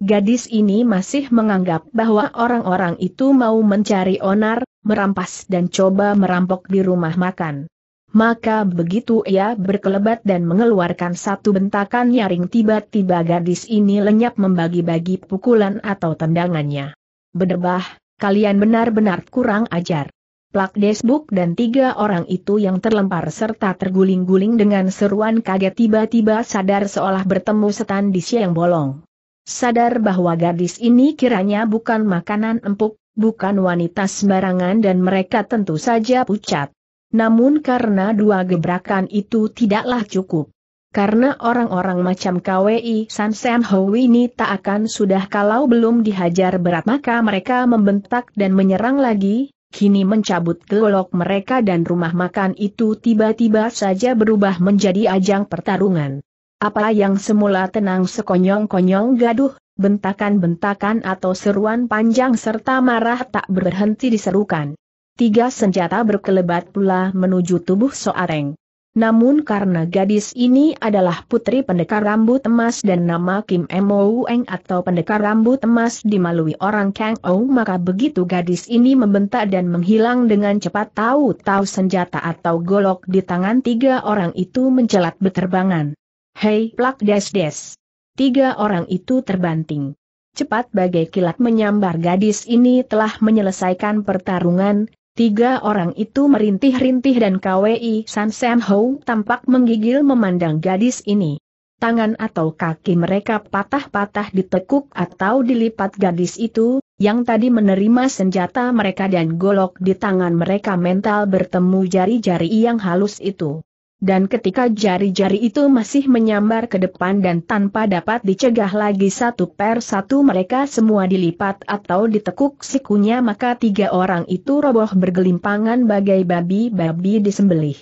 Gadis ini masih menganggap bahwa orang-orang itu mau mencari onar, merampas dan coba merampok di rumah makan. Maka begitu ia berkelebat dan mengeluarkan satu bentakan nyaring tiba-tiba gadis ini lenyap membagi-bagi pukulan atau tendangannya. Bederbah, kalian benar-benar kurang ajar plak desbuk dan tiga orang itu yang terlempar serta terguling-guling dengan seruan kaget tiba-tiba sadar seolah bertemu setan di siang bolong. Sadar bahwa gadis ini kiranya bukan makanan empuk, bukan wanita sembarangan dan mereka tentu saja pucat. Namun karena dua gebrakan itu tidaklah cukup. Karena orang-orang macam KWI San Sam Howie ini tak akan sudah kalau belum dihajar berat maka mereka membentak dan menyerang lagi, kini mencabut golok mereka dan rumah makan itu tiba-tiba saja berubah menjadi ajang pertarungan. Apa yang semula tenang sekonyong-konyong gaduh, bentakan-bentakan atau seruan panjang serta marah tak berhenti diserukan. Tiga senjata berkelebat pula menuju tubuh Soareng. Namun karena gadis ini adalah putri pendekar rambut emas dan nama Kim Mo Eng atau pendekar rambut emas dimalui orang Kang Ou maka begitu gadis ini membentak dan menghilang dengan cepat tahu-tahu senjata atau golok di tangan tiga orang itu mencelat beterbangan. Hei plak des des. Tiga orang itu terbanting. Cepat bagai kilat menyambar gadis ini telah menyelesaikan pertarungan, Tiga orang itu merintih-rintih dan KWI San Sam Ho tampak menggigil memandang gadis ini. Tangan atau kaki mereka patah-patah ditekuk atau dilipat gadis itu, yang tadi menerima senjata mereka dan golok di tangan mereka mental bertemu jari-jari yang halus itu dan ketika jari-jari itu masih menyambar ke depan dan tanpa dapat dicegah lagi satu per satu mereka semua dilipat atau ditekuk sikunya maka tiga orang itu roboh bergelimpangan bagai babi-babi disembelih.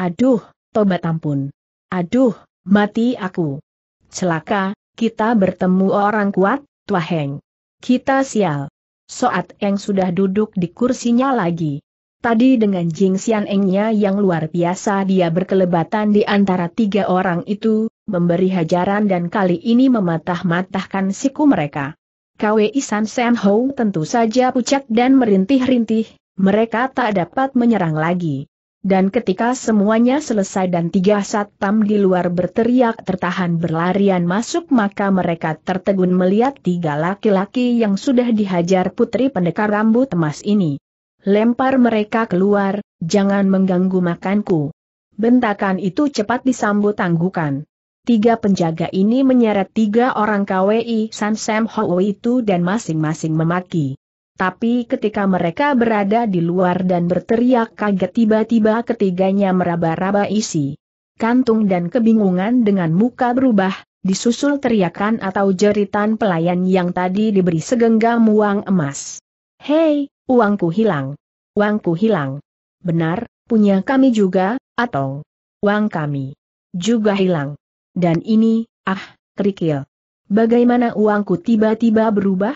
Aduh, tobat ampun. Aduh, mati aku. Celaka, kita bertemu orang kuat, Tuaheng. Kita sial. Soat Eng sudah duduk di kursinya lagi. Tadi dengan Jing Xian Engnya yang luar biasa dia berkelebatan di antara tiga orang itu, memberi hajaran dan kali ini mematah-matahkan siku mereka. Kwe Isan Sen Ho tentu saja pucat dan merintih-rintih, mereka tak dapat menyerang lagi. Dan ketika semuanya selesai dan tiga satpam di luar berteriak tertahan berlarian masuk maka mereka tertegun melihat tiga laki-laki yang sudah dihajar putri pendekar rambut emas ini. Lempar mereka keluar, jangan mengganggu makanku. Bentakan itu cepat disambut tanggukan. Tiga penjaga ini menyeret tiga orang KWI San Sam Hou itu dan masing-masing memaki. Tapi ketika mereka berada di luar dan berteriak kaget tiba-tiba ketiganya meraba-raba isi. Kantung dan kebingungan dengan muka berubah, disusul teriakan atau jeritan pelayan yang tadi diberi segenggam uang emas. Hei, Uangku hilang. Uangku hilang. Benar, punya kami juga, atau uang kami juga hilang. Dan ini, ah, kerikil. Bagaimana uangku tiba-tiba berubah?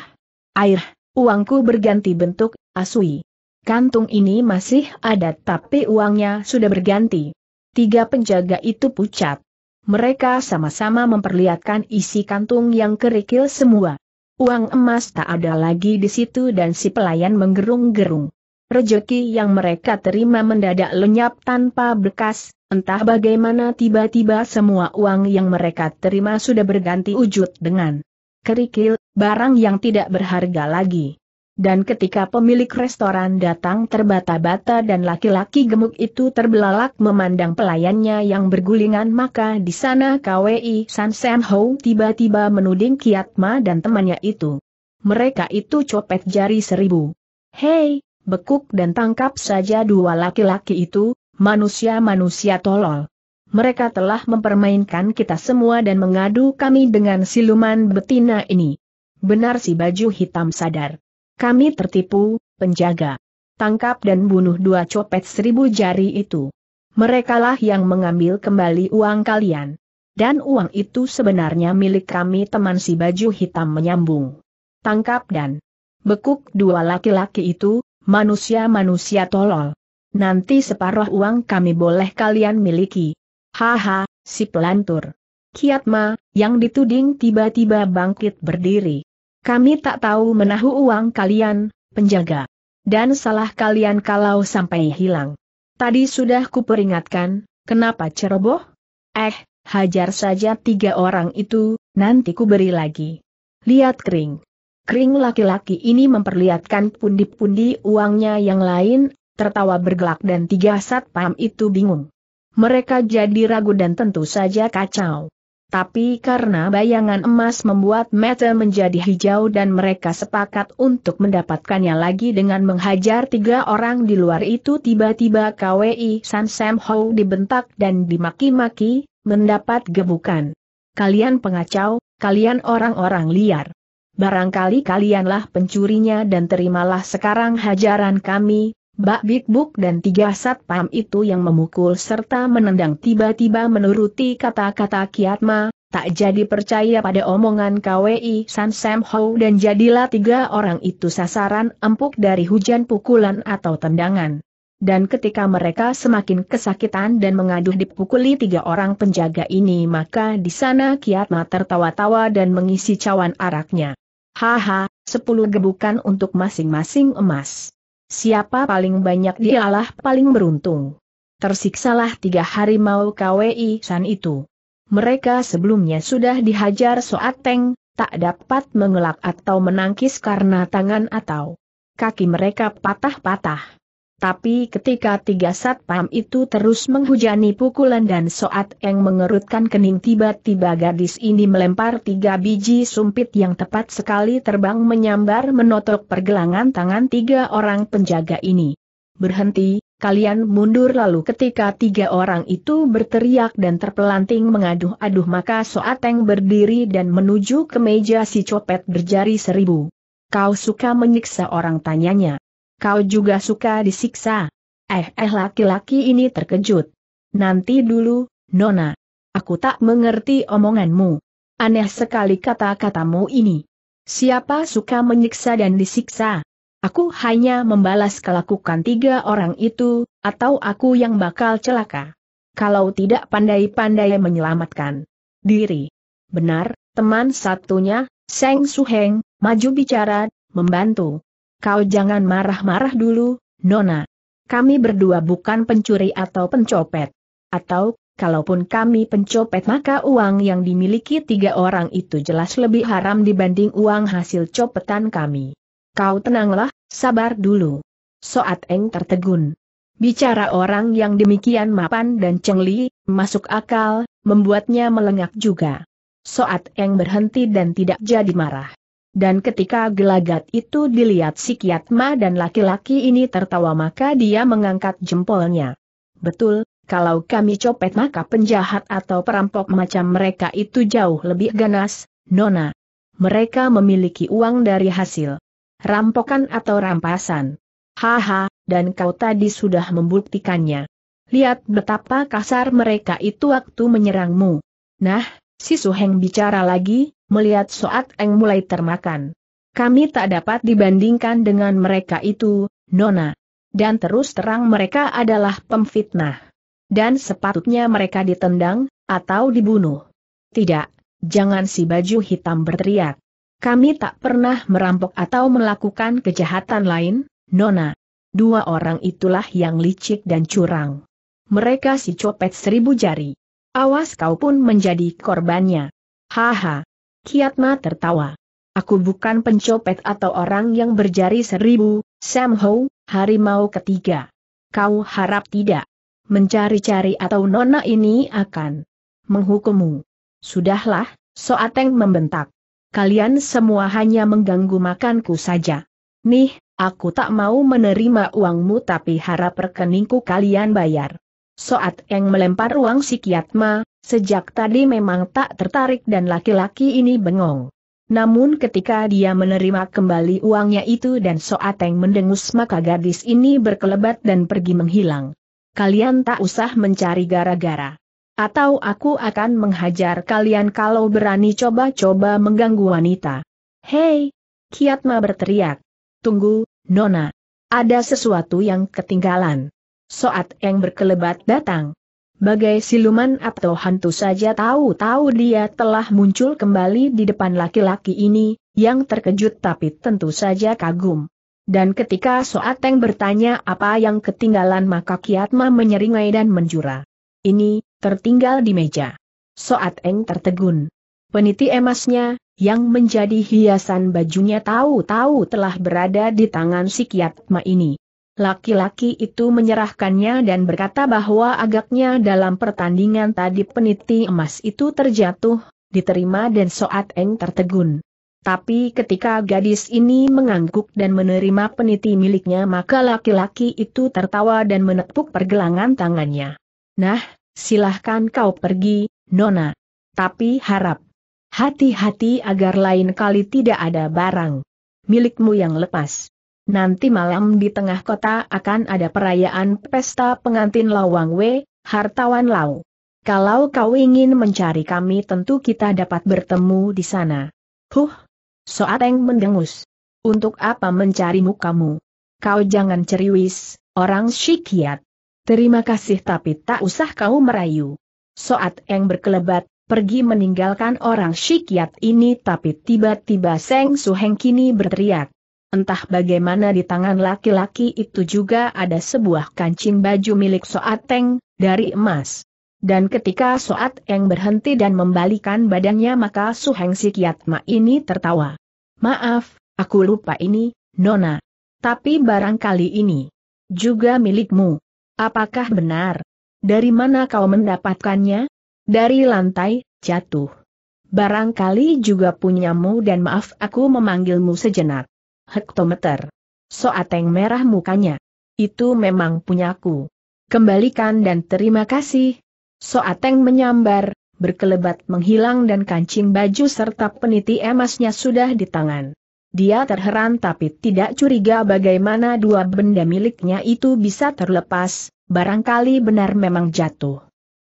Air, uangku berganti bentuk, asui. Kantung ini masih ada tapi uangnya sudah berganti. Tiga penjaga itu pucat. Mereka sama-sama memperlihatkan isi kantung yang kerikil semua uang emas tak ada lagi di situ dan si pelayan menggerung-gerung. Rejeki yang mereka terima mendadak lenyap tanpa bekas, entah bagaimana tiba-tiba semua uang yang mereka terima sudah berganti wujud dengan kerikil, barang yang tidak berharga lagi dan ketika pemilik restoran datang terbata-bata dan laki-laki gemuk itu terbelalak memandang pelayannya yang bergulingan maka di sana KWI San Sam Ho tiba-tiba menuding Kiatma dan temannya itu. Mereka itu copet jari seribu. Hei, bekuk dan tangkap saja dua laki-laki itu, manusia-manusia tolol. Mereka telah mempermainkan kita semua dan mengadu kami dengan siluman betina ini. Benar si baju hitam sadar. Kami tertipu, penjaga. Tangkap dan bunuh dua copet seribu jari itu. Merekalah yang mengambil kembali uang kalian. Dan uang itu sebenarnya milik kami teman si baju hitam menyambung. Tangkap dan bekuk dua laki-laki itu, manusia-manusia tolol. Nanti separuh uang kami boleh kalian miliki. Haha, si pelantur. Kiatma, yang dituding tiba-tiba bangkit berdiri. Kami tak tahu menahu uang kalian, penjaga. Dan salah kalian kalau sampai hilang. Tadi sudah kuperingatkan, kenapa ceroboh? Eh, hajar saja tiga orang itu, nanti kuberi lagi. Lihat kering. Kering laki-laki ini memperlihatkan pundi-pundi uangnya yang lain, tertawa bergelak dan tiga satpam itu bingung. Mereka jadi ragu dan tentu saja kacau tapi karena bayangan emas membuat mata menjadi hijau dan mereka sepakat untuk mendapatkannya lagi dengan menghajar tiga orang di luar itu tiba-tiba KWI San Sam Ho dibentak dan dimaki-maki, mendapat gebukan. Kalian pengacau, kalian orang-orang liar. Barangkali kalianlah pencurinya dan terimalah sekarang hajaran kami, Bak Big book dan tiga satpam itu yang memukul serta menendang tiba-tiba menuruti kata-kata Kiatma, tak jadi percaya pada omongan KWI San Sam Ho dan jadilah tiga orang itu sasaran empuk dari hujan pukulan atau tendangan. Dan ketika mereka semakin kesakitan dan mengaduh dipukuli tiga orang penjaga ini maka di sana Kiatma tertawa-tawa dan mengisi cawan araknya. Haha, sepuluh gebukan untuk masing-masing emas. Siapa paling banyak dialah paling beruntung. Tersiksalah tiga harimau KWI San itu. Mereka sebelumnya sudah dihajar Soat Teng, tak dapat mengelak atau menangkis karena tangan atau kaki mereka patah-patah. Tapi ketika tiga satpam itu terus menghujani pukulan dan soat yang mengerutkan kening tiba-tiba gadis ini melempar tiga biji sumpit yang tepat sekali terbang menyambar menotok pergelangan tangan tiga orang penjaga ini. Berhenti, kalian mundur lalu ketika tiga orang itu berteriak dan terpelanting mengaduh-aduh maka Soateng berdiri dan menuju ke meja si copet berjari seribu. Kau suka menyiksa orang tanyanya. Kau juga suka disiksa. Eh eh laki-laki ini terkejut. Nanti dulu, Nona. Aku tak mengerti omonganmu. Aneh sekali kata-katamu ini. Siapa suka menyiksa dan disiksa? Aku hanya membalas kelakukan tiga orang itu, atau aku yang bakal celaka. Kalau tidak pandai-pandai menyelamatkan diri. Benar, teman satunya, Seng Suheng, maju bicara, membantu. Kau jangan marah-marah dulu, Nona. Kami berdua bukan pencuri atau pencopet. Atau, kalaupun kami pencopet maka uang yang dimiliki tiga orang itu jelas lebih haram dibanding uang hasil copetan kami. Kau tenanglah, sabar dulu. Soat Eng tertegun. Bicara orang yang demikian mapan dan cengli, masuk akal, membuatnya melengak juga. Soat Eng berhenti dan tidak jadi marah. Dan ketika gelagat itu dilihat si Kiatma dan laki-laki ini tertawa maka dia mengangkat jempolnya. Betul, kalau kami copet maka penjahat atau perampok macam mereka itu jauh lebih ganas, Nona. Mereka memiliki uang dari hasil rampokan atau rampasan. Haha, dan kau tadi sudah membuktikannya. Lihat betapa kasar mereka itu waktu menyerangmu. Nah, Si Suheng bicara lagi, melihat Soat Eng mulai termakan. Kami tak dapat dibandingkan dengan mereka itu, Nona. Dan terus terang mereka adalah pemfitnah. Dan sepatutnya mereka ditendang, atau dibunuh. Tidak, jangan si baju hitam berteriak. Kami tak pernah merampok atau melakukan kejahatan lain, Nona. Dua orang itulah yang licik dan curang. Mereka si copet seribu jari. Awas kau pun menjadi korbannya. Haha. Kiatma tertawa. Aku bukan pencopet atau orang yang berjari seribu, Sam Ho, harimau ketiga. Kau harap tidak. Mencari-cari atau nona ini akan menghukummu. Sudahlah, Soateng membentak. Kalian semua hanya mengganggu makanku saja. Nih, aku tak mau menerima uangmu tapi harap rekeningku kalian bayar. Soat Eng melempar uang si Kiatma, sejak tadi memang tak tertarik dan laki-laki ini bengong. Namun ketika dia menerima kembali uangnya itu dan Soat Eng mendengus maka gadis ini berkelebat dan pergi menghilang. Kalian tak usah mencari gara-gara. Atau aku akan menghajar kalian kalau berani coba-coba mengganggu wanita. Hei! Kiatma berteriak. Tunggu, Nona. Ada sesuatu yang ketinggalan. Soat eng berkelebat datang. Bagai siluman atau hantu saja tahu-tahu dia telah muncul kembali di depan laki-laki ini, yang terkejut tapi tentu saja kagum. Dan ketika Soat eng bertanya apa yang ketinggalan maka Kiatma menyeringai dan menjura. Ini, tertinggal di meja. Soat Eng tertegun. Peniti emasnya, yang menjadi hiasan bajunya tahu-tahu telah berada di tangan si Kiatma ini. Laki-laki itu menyerahkannya dan berkata bahwa agaknya dalam pertandingan tadi peniti emas itu terjatuh, diterima dan Soat Eng tertegun. Tapi ketika gadis ini mengangguk dan menerima peniti miliknya maka laki-laki itu tertawa dan menepuk pergelangan tangannya. Nah, silahkan kau pergi, Nona. Tapi harap. Hati-hati agar lain kali tidak ada barang milikmu yang lepas. Nanti malam di tengah kota akan ada perayaan pesta pengantin Lawang We, hartawan Lau. Kalau kau ingin mencari kami tentu kita dapat bertemu di sana. Huh! Soateng mendengus. Untuk apa mencarimu kamu? Kau jangan ceriwis, orang syikiat. Terima kasih tapi tak usah kau merayu. Soat Eng berkelebat, pergi meninggalkan orang syikiat ini tapi tiba-tiba Seng Suheng kini berteriak. Entah bagaimana di tangan laki-laki itu juga ada sebuah kancing baju milik Soateng, dari emas. Dan ketika Soateng berhenti dan membalikan badannya maka Suheng si Kiatma ini tertawa. Maaf, aku lupa ini, Nona. Tapi barangkali ini juga milikmu. Apakah benar? Dari mana kau mendapatkannya? Dari lantai, jatuh. Barangkali juga punyamu dan maaf aku memanggilmu sejenak hektometer. Soateng merah mukanya. Itu memang punyaku. Kembalikan dan terima kasih. Soateng menyambar, berkelebat menghilang dan kancing baju serta peniti emasnya sudah di tangan. Dia terheran tapi tidak curiga bagaimana dua benda miliknya itu bisa terlepas, barangkali benar memang jatuh.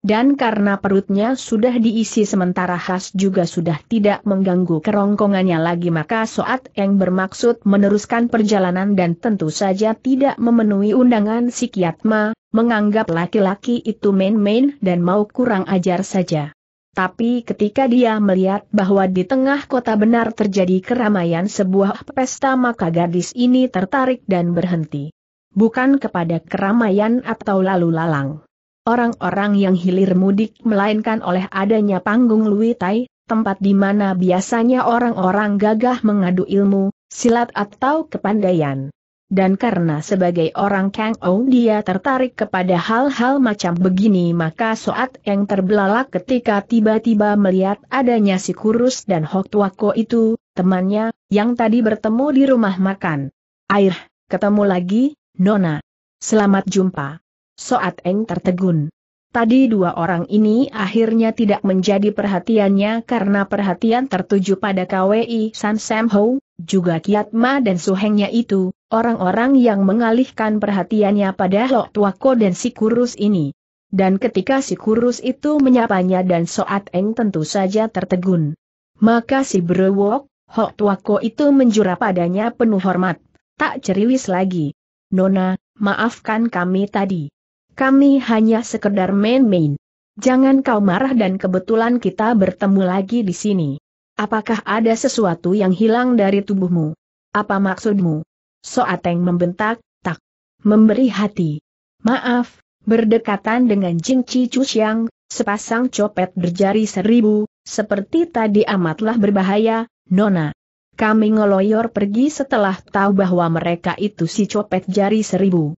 Dan karena perutnya sudah diisi sementara khas juga sudah tidak mengganggu kerongkongannya lagi maka Soat yang bermaksud meneruskan perjalanan dan tentu saja tidak memenuhi undangan si Kiatma, menganggap laki-laki itu main-main dan mau kurang ajar saja. Tapi ketika dia melihat bahwa di tengah kota benar terjadi keramaian sebuah pesta maka gadis ini tertarik dan berhenti. Bukan kepada keramaian atau lalu lalang orang-orang yang hilir mudik melainkan oleh adanya panggung Luitai, tempat di mana biasanya orang-orang gagah mengadu ilmu, silat atau kepandaian. Dan karena sebagai orang Kang Ou dia tertarik kepada hal-hal macam begini maka Soat yang terbelalak ketika tiba-tiba melihat adanya si Kurus dan Hok Tuako itu, temannya, yang tadi bertemu di rumah makan. Air, ketemu lagi, Nona. Selamat jumpa. Soat Eng tertegun. Tadi dua orang ini akhirnya tidak menjadi perhatiannya karena perhatian tertuju pada KWI San Sam Ho, juga Kiat Ma dan Suhengnya itu, orang-orang yang mengalihkan perhatiannya pada Lok Tuako dan si kurus ini. Dan ketika si kurus itu menyapanya dan Soat Eng tentu saja tertegun. Maka si Brewok, Hok Tuako itu menjura padanya penuh hormat, tak ceriwis lagi. Nona, maafkan kami tadi. Kami hanya sekedar main-main. Jangan kau marah dan kebetulan kita bertemu lagi di sini. Apakah ada sesuatu yang hilang dari tubuhmu? Apa maksudmu? Soateng membentak, tak. Memberi hati. Maaf, berdekatan dengan Jing Chi Chu Xiang, sepasang copet berjari seribu, seperti tadi amatlah berbahaya, Nona. Kami ngeloyor pergi setelah tahu bahwa mereka itu si copet jari seribu.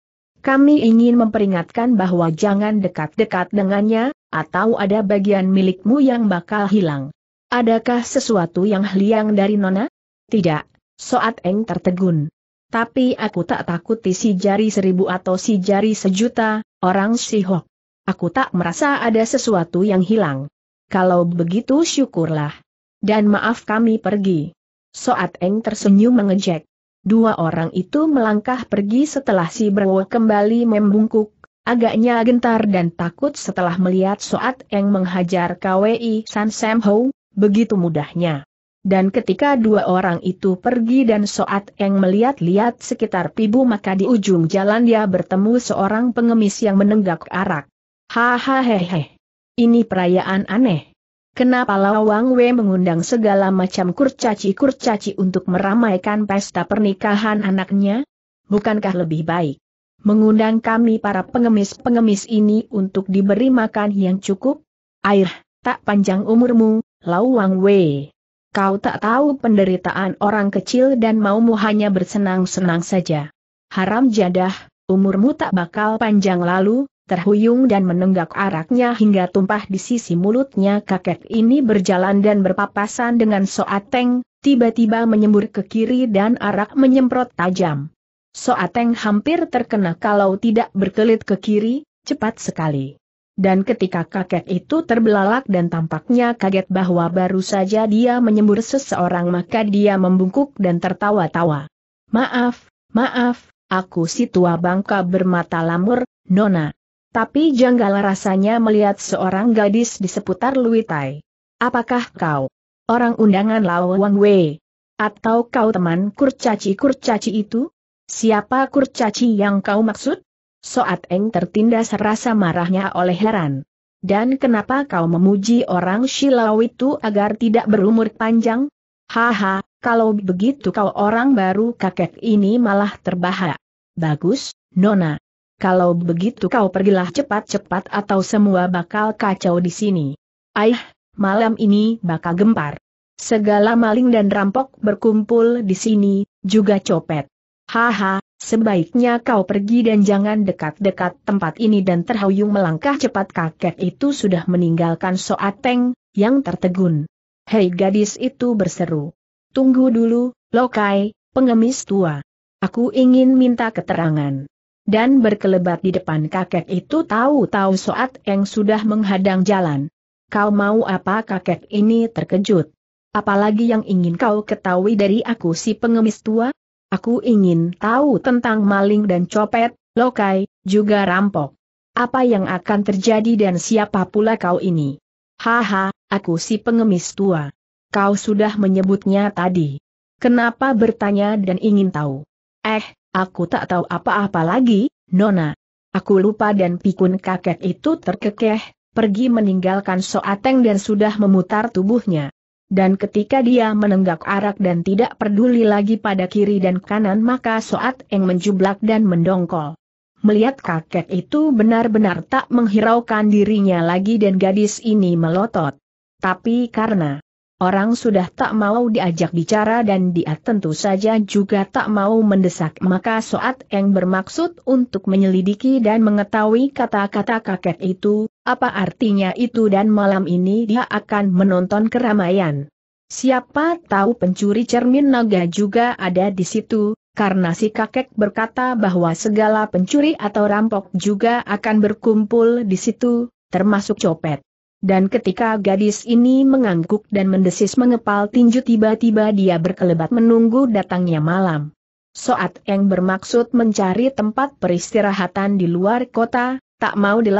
Kami ingin memperingatkan bahwa jangan dekat-dekat dengannya, atau ada bagian milikmu yang bakal hilang. Adakah sesuatu yang liang dari Nona? Tidak, Soat Eng tertegun. Tapi aku tak takut si jari seribu atau si jari sejuta, orang Sihok. Aku tak merasa ada sesuatu yang hilang. Kalau begitu syukurlah. Dan maaf kami pergi. Soat Eng tersenyum mengejek. Dua orang itu melangkah pergi setelah si Brewo kembali membungkuk, agaknya gentar dan takut setelah melihat Soat Eng menghajar KWI San Sam Ho, begitu mudahnya. Dan ketika dua orang itu pergi dan Soat Eng melihat-lihat sekitar pibu maka di ujung jalan dia bertemu seorang pengemis yang menenggak arak. Hahaha. Ini perayaan aneh. Kenapa Lawang Wei mengundang segala macam kurcaci-kurcaci untuk meramaikan pesta pernikahan anaknya? Bukankah lebih baik mengundang kami para pengemis-pengemis ini untuk diberi makan yang cukup? Air, tak panjang umurmu, Lawang Wei. Kau tak tahu penderitaan orang kecil dan maumu hanya bersenang-senang saja. Haram jadah, umurmu tak bakal panjang lalu, terhuyung dan menenggak araknya hingga tumpah di sisi mulutnya kakek ini berjalan dan berpapasan dengan Soateng, tiba-tiba menyembur ke kiri dan arak menyemprot tajam. Soateng hampir terkena kalau tidak berkelit ke kiri, cepat sekali. Dan ketika kakek itu terbelalak dan tampaknya kaget bahwa baru saja dia menyembur seseorang maka dia membungkuk dan tertawa-tawa. Maaf, maaf, aku si tua bangka bermata lamur, Nona. Tapi janggal rasanya melihat seorang gadis di seputar Luitai. Apakah kau orang undangan Lao Wang Wei? Atau kau teman kurcaci-kurcaci itu? Siapa kurcaci yang kau maksud? Soat Eng tertindas rasa marahnya oleh heran. Dan kenapa kau memuji orang Shilau itu agar tidak berumur panjang? Haha, kalau begitu kau orang baru kakek ini malah terbahak. Bagus, Nona kalau begitu kau pergilah cepat-cepat atau semua bakal kacau di sini. Aih, malam ini bakal gempar. Segala maling dan rampok berkumpul di sini, juga copet. Haha, sebaiknya kau pergi dan jangan dekat-dekat tempat ini dan terhuyung melangkah cepat kakek itu sudah meninggalkan soateng, yang tertegun. Hei gadis itu berseru. Tunggu dulu, Lokai, pengemis tua. Aku ingin minta keterangan dan berkelebat di depan kakek itu tahu-tahu Soat yang sudah menghadang jalan. Kau mau apa kakek ini terkejut? Apalagi yang ingin kau ketahui dari aku si pengemis tua? Aku ingin tahu tentang maling dan copet, lokai, juga rampok. Apa yang akan terjadi dan siapa pula kau ini? Haha, aku si pengemis tua. Kau sudah menyebutnya tadi. Kenapa bertanya dan ingin tahu? Eh, Aku tak tahu apa-apa lagi, Nona. Aku lupa dan pikun kakek itu terkekeh, pergi meninggalkan Soateng dan sudah memutar tubuhnya. Dan ketika dia menenggak arak dan tidak peduli lagi pada kiri dan kanan maka Soat yang menjublak dan mendongkol. Melihat kakek itu benar-benar tak menghiraukan dirinya lagi dan gadis ini melotot. Tapi karena Orang sudah tak mau diajak bicara dan dia tentu saja juga tak mau mendesak maka Soat Eng bermaksud untuk menyelidiki dan mengetahui kata-kata kakek itu, apa artinya itu dan malam ini dia akan menonton keramaian. Siapa tahu pencuri cermin naga juga ada di situ, karena si kakek berkata bahwa segala pencuri atau rampok juga akan berkumpul di situ, termasuk copet. Dan ketika gadis ini mengangguk dan mendesis mengepal tinju tiba-tiba dia berkelebat menunggu datangnya malam. Soat yang bermaksud mencari tempat peristirahatan di luar kota, tak mau di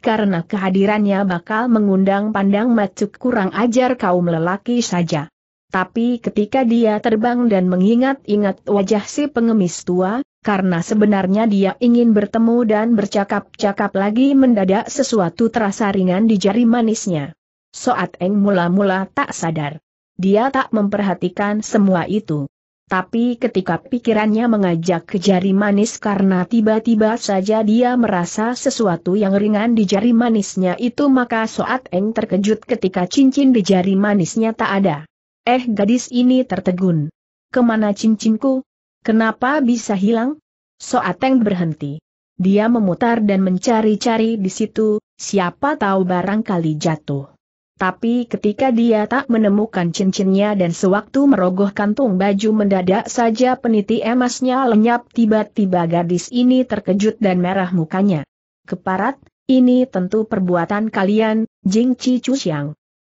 karena kehadirannya bakal mengundang pandang macuk kurang ajar kaum lelaki saja. Tapi ketika dia terbang dan mengingat-ingat wajah si pengemis tua, karena sebenarnya dia ingin bertemu dan bercakap-cakap lagi mendadak sesuatu terasa ringan di jari manisnya. Soat Eng mula-mula tak sadar. Dia tak memperhatikan semua itu. Tapi ketika pikirannya mengajak ke jari manis karena tiba-tiba saja dia merasa sesuatu yang ringan di jari manisnya itu maka Soat Eng terkejut ketika cincin di jari manisnya tak ada. Eh gadis ini tertegun. Kemana cincinku? Kenapa bisa hilang? Soateng berhenti. Dia memutar dan mencari-cari di situ, siapa tahu barangkali jatuh. Tapi ketika dia tak menemukan cincinnya dan sewaktu merogoh kantung baju mendadak saja peniti emasnya lenyap tiba-tiba gadis ini terkejut dan merah mukanya. Keparat, ini tentu perbuatan kalian, Jing Chi Chu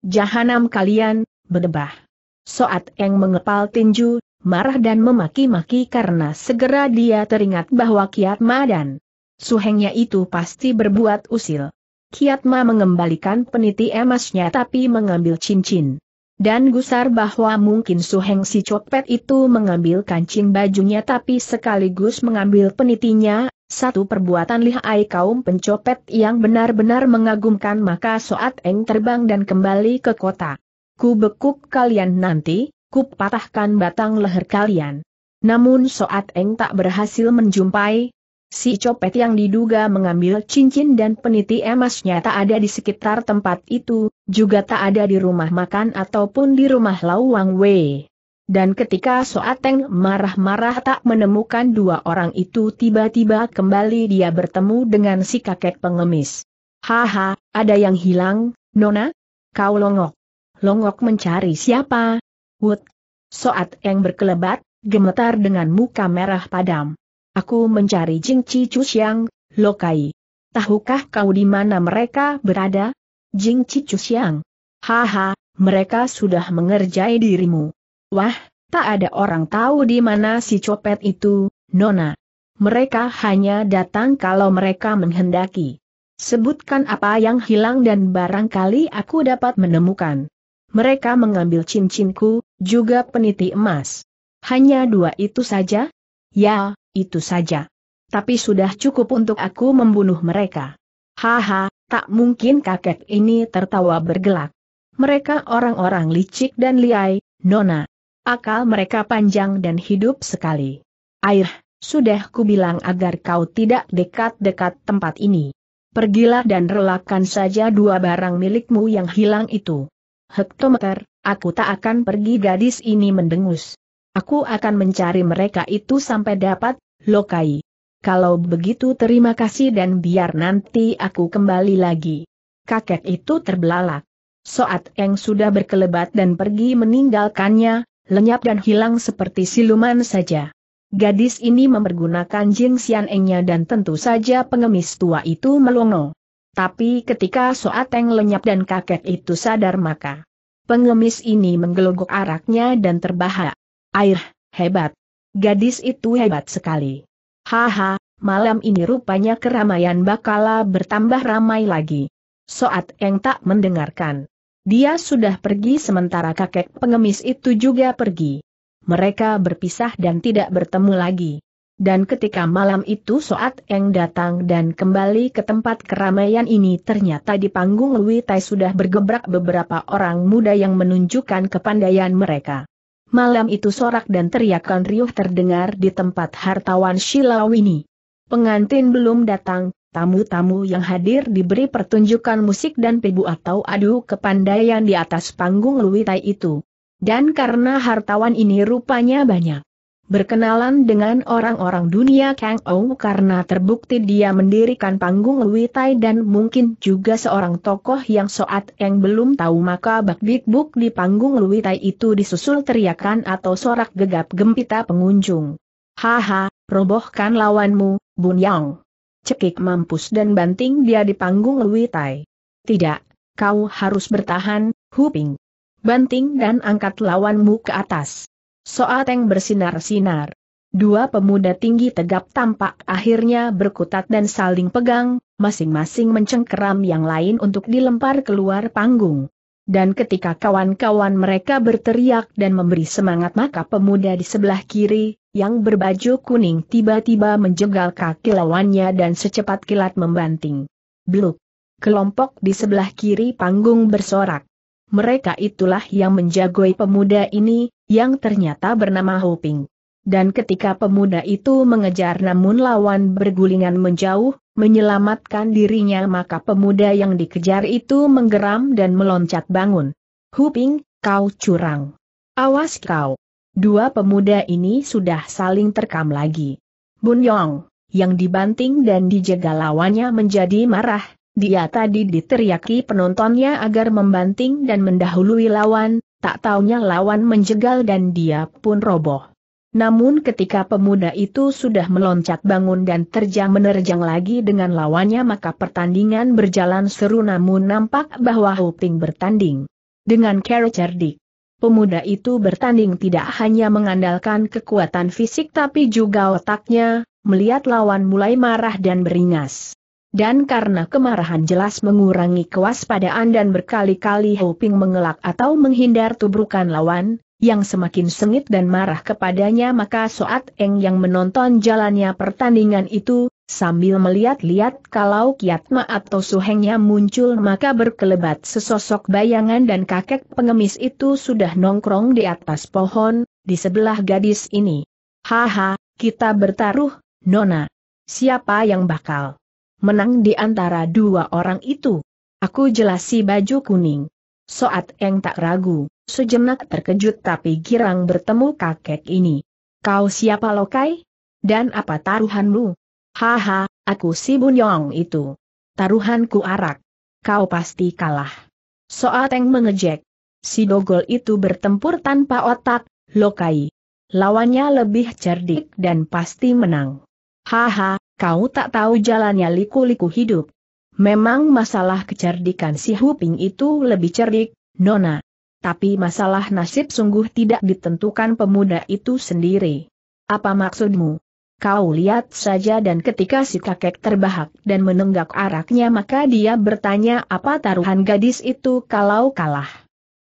Jahanam kalian, berdebah. Soat Eng mengepal tinju, marah dan memaki-maki karena segera dia teringat bahwa Kiat Ma dan suhengnya itu pasti berbuat usil. Kiat Ma mengembalikan peniti emasnya tapi mengambil cincin. Dan gusar bahwa mungkin suheng si copet itu mengambil kancing bajunya tapi sekaligus mengambil penitinya, satu perbuatan lihai kaum pencopet yang benar-benar mengagumkan maka Soat Eng terbang dan kembali ke kota. Ku bekuk kalian nanti, kupatahkan patahkan batang leher kalian. Namun Soat Eng tak berhasil menjumpai, si copet yang diduga mengambil cincin dan peniti emasnya tak ada di sekitar tempat itu, juga tak ada di rumah makan ataupun di rumah Lauang Wei. Dan ketika Soateng marah-marah tak menemukan dua orang itu tiba-tiba kembali dia bertemu dengan si kakek pengemis. Haha, ada yang hilang, Nona? Kau longok. Longok mencari siapa? Wut. Soat Eng berkelebat, gemetar dengan muka merah padam. Aku mencari Jing Chi Chu Lokai. Tahukah kau di mana mereka berada? Jing Chi Chu Haha, mereka sudah mengerjai dirimu. Wah, tak ada orang tahu di mana si copet itu, Nona. Mereka hanya datang kalau mereka menghendaki. Sebutkan apa yang hilang dan barangkali aku dapat menemukan. Mereka mengambil cincinku, juga peniti emas. Hanya dua itu saja? Ya, itu saja. Tapi sudah cukup untuk aku membunuh mereka. Haha, tak mungkin kakek ini tertawa bergelak. Mereka orang-orang licik dan liai, Nona. Akal mereka panjang dan hidup sekali. Air, sudah kubilang agar kau tidak dekat-dekat tempat ini. Pergilah dan relakan saja dua barang milikmu yang hilang itu. Hektometer, Aku tak akan pergi gadis ini mendengus. Aku akan mencari mereka itu sampai dapat, Lokai. Kalau begitu terima kasih dan biar nanti aku kembali lagi. Kakek itu terbelalak. Soat Eng sudah berkelebat dan pergi meninggalkannya, lenyap dan hilang seperti siluman saja. Gadis ini mempergunakan jin sian Engnya dan tentu saja pengemis tua itu melongo. Tapi ketika Soateng lenyap dan kakek itu sadar maka pengemis ini menggelogok araknya dan terbahak. Air, hebat. Gadis itu hebat sekali. Haha, malam ini rupanya keramaian bakala bertambah ramai lagi. Soat yang tak mendengarkan. Dia sudah pergi sementara kakek pengemis itu juga pergi. Mereka berpisah dan tidak bertemu lagi. Dan ketika malam itu Soat Eng datang dan kembali ke tempat keramaian ini ternyata di panggung Lui Tai sudah bergebrak beberapa orang muda yang menunjukkan kepandaian mereka. Malam itu sorak dan teriakan riuh terdengar di tempat hartawan Shilawini. Pengantin belum datang, tamu-tamu yang hadir diberi pertunjukan musik dan pebu atau adu kepandaian di atas panggung Tai itu. Dan karena hartawan ini rupanya banyak berkenalan dengan orang-orang dunia Kang Ou karena terbukti dia mendirikan panggung Luitai dan mungkin juga seorang tokoh yang soat yang belum tahu maka bak book di panggung Luitai itu disusul teriakan atau sorak gegap gempita pengunjung. Haha, robohkan lawanmu, Bun Yang. Cekik mampus dan banting dia di panggung Luitai. Tidak, kau harus bertahan, Huping. Banting dan angkat lawanmu ke atas. Soat yang bersinar-sinar. Dua pemuda tinggi tegap tampak akhirnya berkutat dan saling pegang, masing-masing mencengkeram yang lain untuk dilempar keluar panggung. Dan ketika kawan-kawan mereka berteriak dan memberi semangat maka pemuda di sebelah kiri, yang berbaju kuning tiba-tiba menjegal kaki lawannya dan secepat kilat membanting. Bluk! Kelompok di sebelah kiri panggung bersorak mereka itulah yang menjagoi pemuda ini, yang ternyata bernama Hoping. Dan ketika pemuda itu mengejar namun lawan bergulingan menjauh, menyelamatkan dirinya maka pemuda yang dikejar itu menggeram dan meloncat bangun. Huping, kau curang. Awas kau. Dua pemuda ini sudah saling terkam lagi. Bun Yong, yang dibanting dan dijaga lawannya menjadi marah, dia tadi diteriaki penontonnya agar membanting dan mendahului lawan, tak taunya lawan menjegal dan dia pun roboh. Namun ketika pemuda itu sudah meloncat bangun dan terjang menerjang lagi dengan lawannya maka pertandingan berjalan seru namun nampak bahwa Hoping bertanding. Dengan cara cerdik. Pemuda itu bertanding tidak hanya mengandalkan kekuatan fisik tapi juga otaknya, melihat lawan mulai marah dan beringas dan karena kemarahan jelas mengurangi kewaspadaan dan berkali-kali Hoping mengelak atau menghindar tubrukan lawan, yang semakin sengit dan marah kepadanya maka Soat Eng yang menonton jalannya pertandingan itu, sambil melihat-lihat kalau Kiatma atau Suhengnya muncul maka berkelebat sesosok bayangan dan kakek pengemis itu sudah nongkrong di atas pohon, di sebelah gadis ini. Haha, kita bertaruh, Nona. Siapa yang bakal menang di antara dua orang itu. Aku jelasi baju kuning. Soat Eng tak ragu, sejenak terkejut tapi girang bertemu kakek ini. Kau siapa lokai? Dan apa taruhanmu? Haha, aku si Bunyong itu. Taruhanku arak. Kau pasti kalah. Soat Eng mengejek. Si Dogol itu bertempur tanpa otak, lokai. Lawannya lebih cerdik dan pasti menang. Haha, Kau tak tahu jalannya liku-liku hidup. Memang masalah kecerdikan si Huping itu lebih cerdik, Nona. Tapi masalah nasib sungguh tidak ditentukan pemuda itu sendiri. Apa maksudmu? Kau lihat saja dan ketika si kakek terbahak dan menenggak araknya maka dia bertanya apa taruhan gadis itu kalau kalah.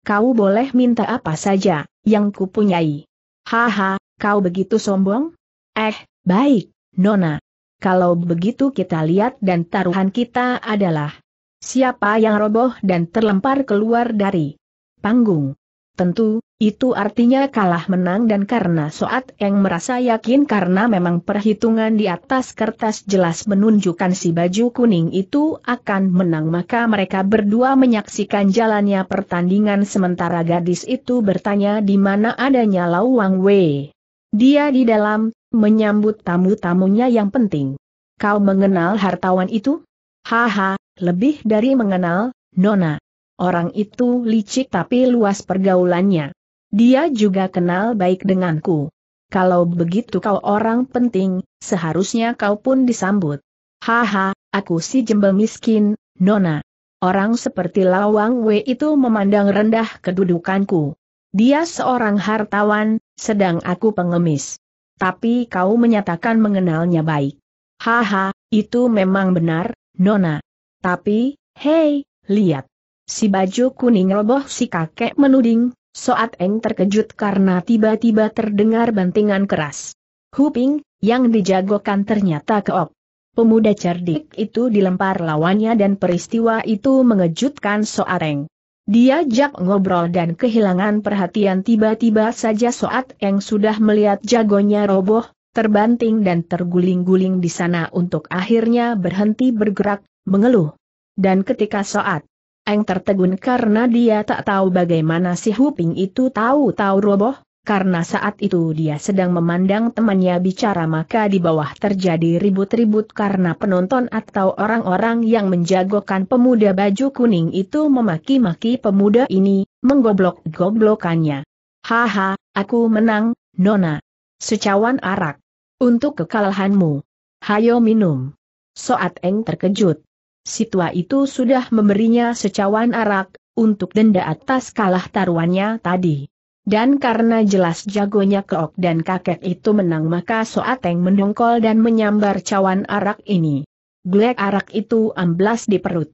Kau boleh minta apa saja, yang kupunyai. Haha, kau begitu sombong? Eh, baik, Nona. Kalau begitu kita lihat dan taruhan kita adalah siapa yang roboh dan terlempar keluar dari panggung. Tentu, itu artinya kalah menang dan karena Soat Eng merasa yakin karena memang perhitungan di atas kertas jelas menunjukkan si baju kuning itu akan menang maka mereka berdua menyaksikan jalannya pertandingan sementara gadis itu bertanya di mana adanya Lau Wang Wei. Dia di dalam, menyambut tamu-tamunya yang penting. Kau mengenal hartawan itu? Haha, lebih dari mengenal, Nona. Orang itu licik tapi luas pergaulannya. Dia juga kenal baik denganku. Kalau begitu kau orang penting, seharusnya kau pun disambut. Haha, aku si jembel miskin, Nona. Orang seperti Lawang Wei itu memandang rendah kedudukanku. Dia seorang hartawan, sedang aku pengemis. Tapi kau menyatakan mengenalnya baik. Haha, itu memang benar, Nona. Tapi, hei, lihat. Si baju kuning roboh si kakek menuding, Soat Eng terkejut karena tiba-tiba terdengar bantingan keras. Huping, yang dijagokan ternyata keok. Pemuda cerdik itu dilempar lawannya dan peristiwa itu mengejutkan Soareng. Diajak ngobrol dan kehilangan perhatian tiba-tiba saja Soat Eng sudah melihat jagonya roboh, terbanting dan terguling-guling di sana untuk akhirnya berhenti bergerak, mengeluh. Dan ketika Soat Eng tertegun karena dia tak tahu bagaimana si Huping itu tahu-tahu roboh, karena saat itu dia sedang memandang temannya bicara maka di bawah terjadi ribut-ribut karena penonton atau orang-orang yang menjagokan pemuda baju kuning itu memaki-maki pemuda ini, menggoblok-goblokannya. Haha, aku menang, Nona. Secawan arak. Untuk kekalahanmu. Hayo minum. Soat Eng terkejut. Situa itu sudah memberinya secawan arak, untuk denda atas kalah taruhannya tadi. Dan karena jelas jagonya keok dan kakek itu menang maka Soateng mendongkol dan menyambar cawan arak ini. Glek arak itu amblas di perut.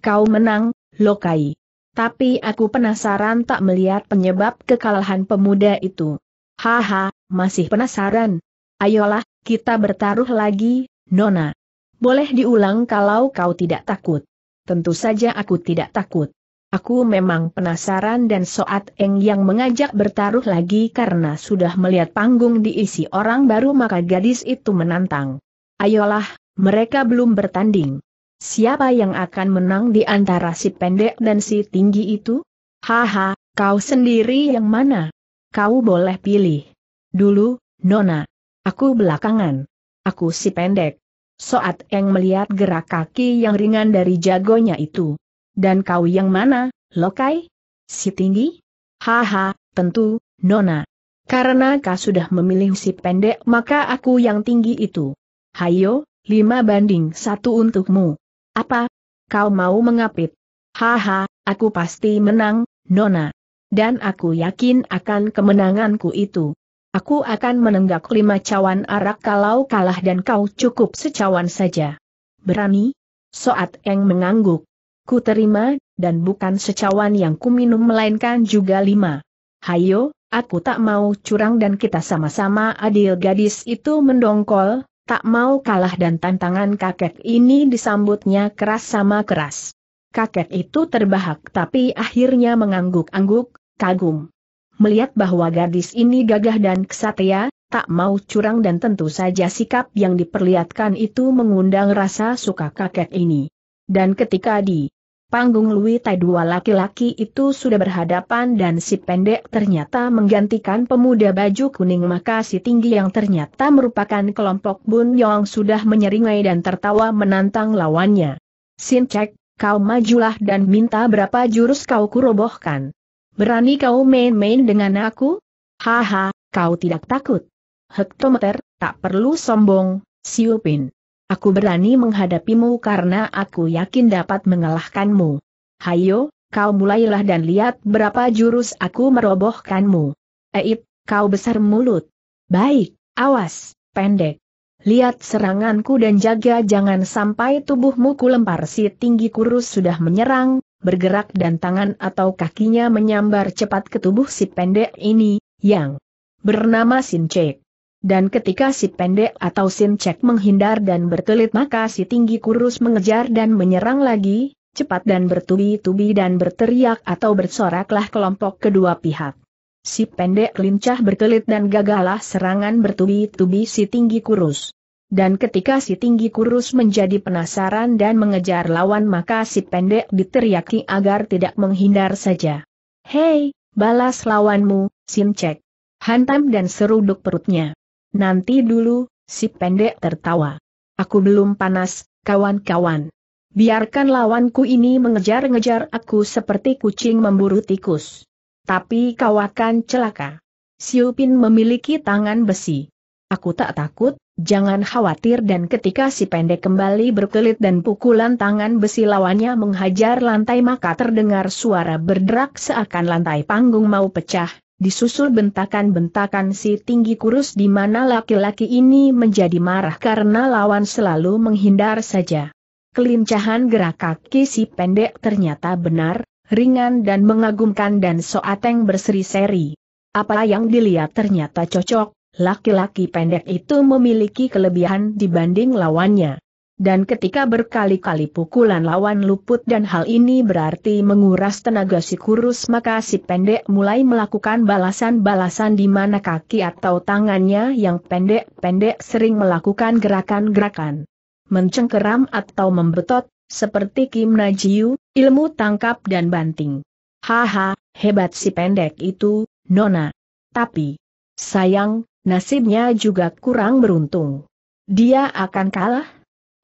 Kau menang, Lokai. Tapi aku penasaran tak melihat penyebab kekalahan pemuda itu. Haha, masih penasaran. Ayolah, kita bertaruh lagi, Nona. Boleh diulang kalau kau tidak takut. Tentu saja aku tidak takut. Aku memang penasaran dan Soat Eng yang mengajak bertaruh lagi karena sudah melihat panggung diisi orang baru maka gadis itu menantang. Ayolah, mereka belum bertanding. Siapa yang akan menang di antara si pendek dan si tinggi itu? Haha, kau sendiri yang mana? Kau boleh pilih. Dulu, Nona. Aku belakangan. Aku si pendek. Soat Eng melihat gerak kaki yang ringan dari jagonya itu. Dan kau yang mana, Lokai? Si tinggi? Haha, tentu, Nona. Karena kau sudah memilih si pendek maka aku yang tinggi itu. Hayo, lima banding satu untukmu. Apa? Kau mau mengapit? Haha, aku pasti menang, Nona. Dan aku yakin akan kemenanganku itu. Aku akan menenggak lima cawan arak kalau kalah dan kau cukup secawan saja. Berani? Soat Eng mengangguk ku terima, dan bukan secawan yang ku minum melainkan juga lima. Hayo, aku tak mau curang dan kita sama-sama adil gadis itu mendongkol, tak mau kalah dan tantangan kakek ini disambutnya keras sama keras. Kakek itu terbahak tapi akhirnya mengangguk-angguk, kagum. Melihat bahwa gadis ini gagah dan kesatria, tak mau curang dan tentu saja sikap yang diperlihatkan itu mengundang rasa suka kakek ini. Dan ketika di Panggung Lui Tai dua laki-laki itu sudah berhadapan dan si pendek ternyata menggantikan pemuda baju kuning maka si tinggi yang ternyata merupakan kelompok Bun Yong sudah menyeringai dan tertawa menantang lawannya. Sin Cek, kau majulah dan minta berapa jurus kau kurobohkan. Berani kau main-main dengan aku? Haha, kau tidak takut. Hektometer, tak perlu sombong, Siupin. Aku berani menghadapimu karena aku yakin dapat mengalahkanmu. Hayo, kau mulailah dan lihat berapa jurus aku merobohkanmu. Eip, kau besar mulut. Baik, awas, pendek. Lihat seranganku dan jaga jangan sampai tubuhmu kulempar si tinggi kurus sudah menyerang, bergerak dan tangan atau kakinya menyambar cepat ke tubuh si pendek ini, yang bernama Sinchek. Dan ketika si pendek atau cek menghindar dan berkelit maka si tinggi kurus mengejar dan menyerang lagi, cepat dan bertubi-tubi dan berteriak atau bersoraklah kelompok kedua pihak. Si pendek lincah berkelit dan gagalah serangan bertubi-tubi si tinggi kurus. Dan ketika si tinggi kurus menjadi penasaran dan mengejar lawan maka si pendek diteriaki agar tidak menghindar saja. Hei, balas lawanmu, cek. Hantam dan seruduk perutnya. Nanti dulu, si pendek tertawa. Aku belum panas, kawan-kawan. Biarkan lawanku ini mengejar-ngejar aku seperti kucing memburu tikus. Tapi kau akan celaka. Siupin memiliki tangan besi. Aku tak takut, jangan khawatir dan ketika si pendek kembali berkelit dan pukulan tangan besi lawannya menghajar lantai maka terdengar suara berderak seakan lantai panggung mau pecah, disusul bentakan-bentakan si tinggi kurus di mana laki-laki ini menjadi marah karena lawan selalu menghindar saja. Kelincahan gerak kaki si pendek ternyata benar, ringan dan mengagumkan dan soateng berseri-seri. Apa yang dilihat ternyata cocok, laki-laki pendek itu memiliki kelebihan dibanding lawannya dan ketika berkali-kali pukulan lawan luput dan hal ini berarti menguras tenaga si kurus maka si pendek mulai melakukan balasan-balasan di mana kaki atau tangannya yang pendek-pendek sering melakukan gerakan-gerakan mencengkeram atau membetot, seperti Kim Najiu, ilmu tangkap dan banting. Haha, hebat si pendek itu, Nona. Tapi, sayang, nasibnya juga kurang beruntung. Dia akan kalah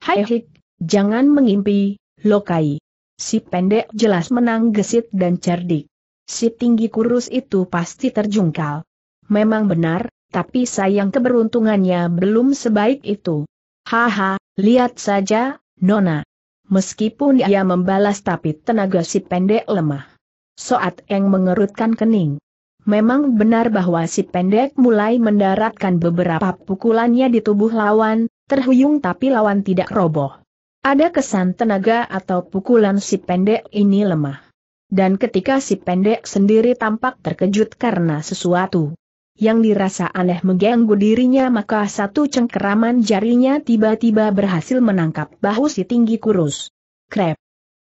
Hai hik, jangan mengimpi, lokai. Si pendek jelas menang gesit dan cerdik. Si tinggi kurus itu pasti terjungkal. Memang benar, tapi sayang keberuntungannya belum sebaik itu. Haha, lihat saja, Nona. Meskipun ia membalas tapi tenaga si pendek lemah. Soat Eng mengerutkan kening. Memang benar bahwa si pendek mulai mendaratkan beberapa pukulannya di tubuh lawan, terhuyung tapi lawan tidak roboh. Ada kesan tenaga atau pukulan si pendek ini lemah. Dan ketika si pendek sendiri tampak terkejut karena sesuatu yang dirasa aneh mengganggu dirinya maka satu cengkeraman jarinya tiba-tiba berhasil menangkap bahu si tinggi kurus. Krep.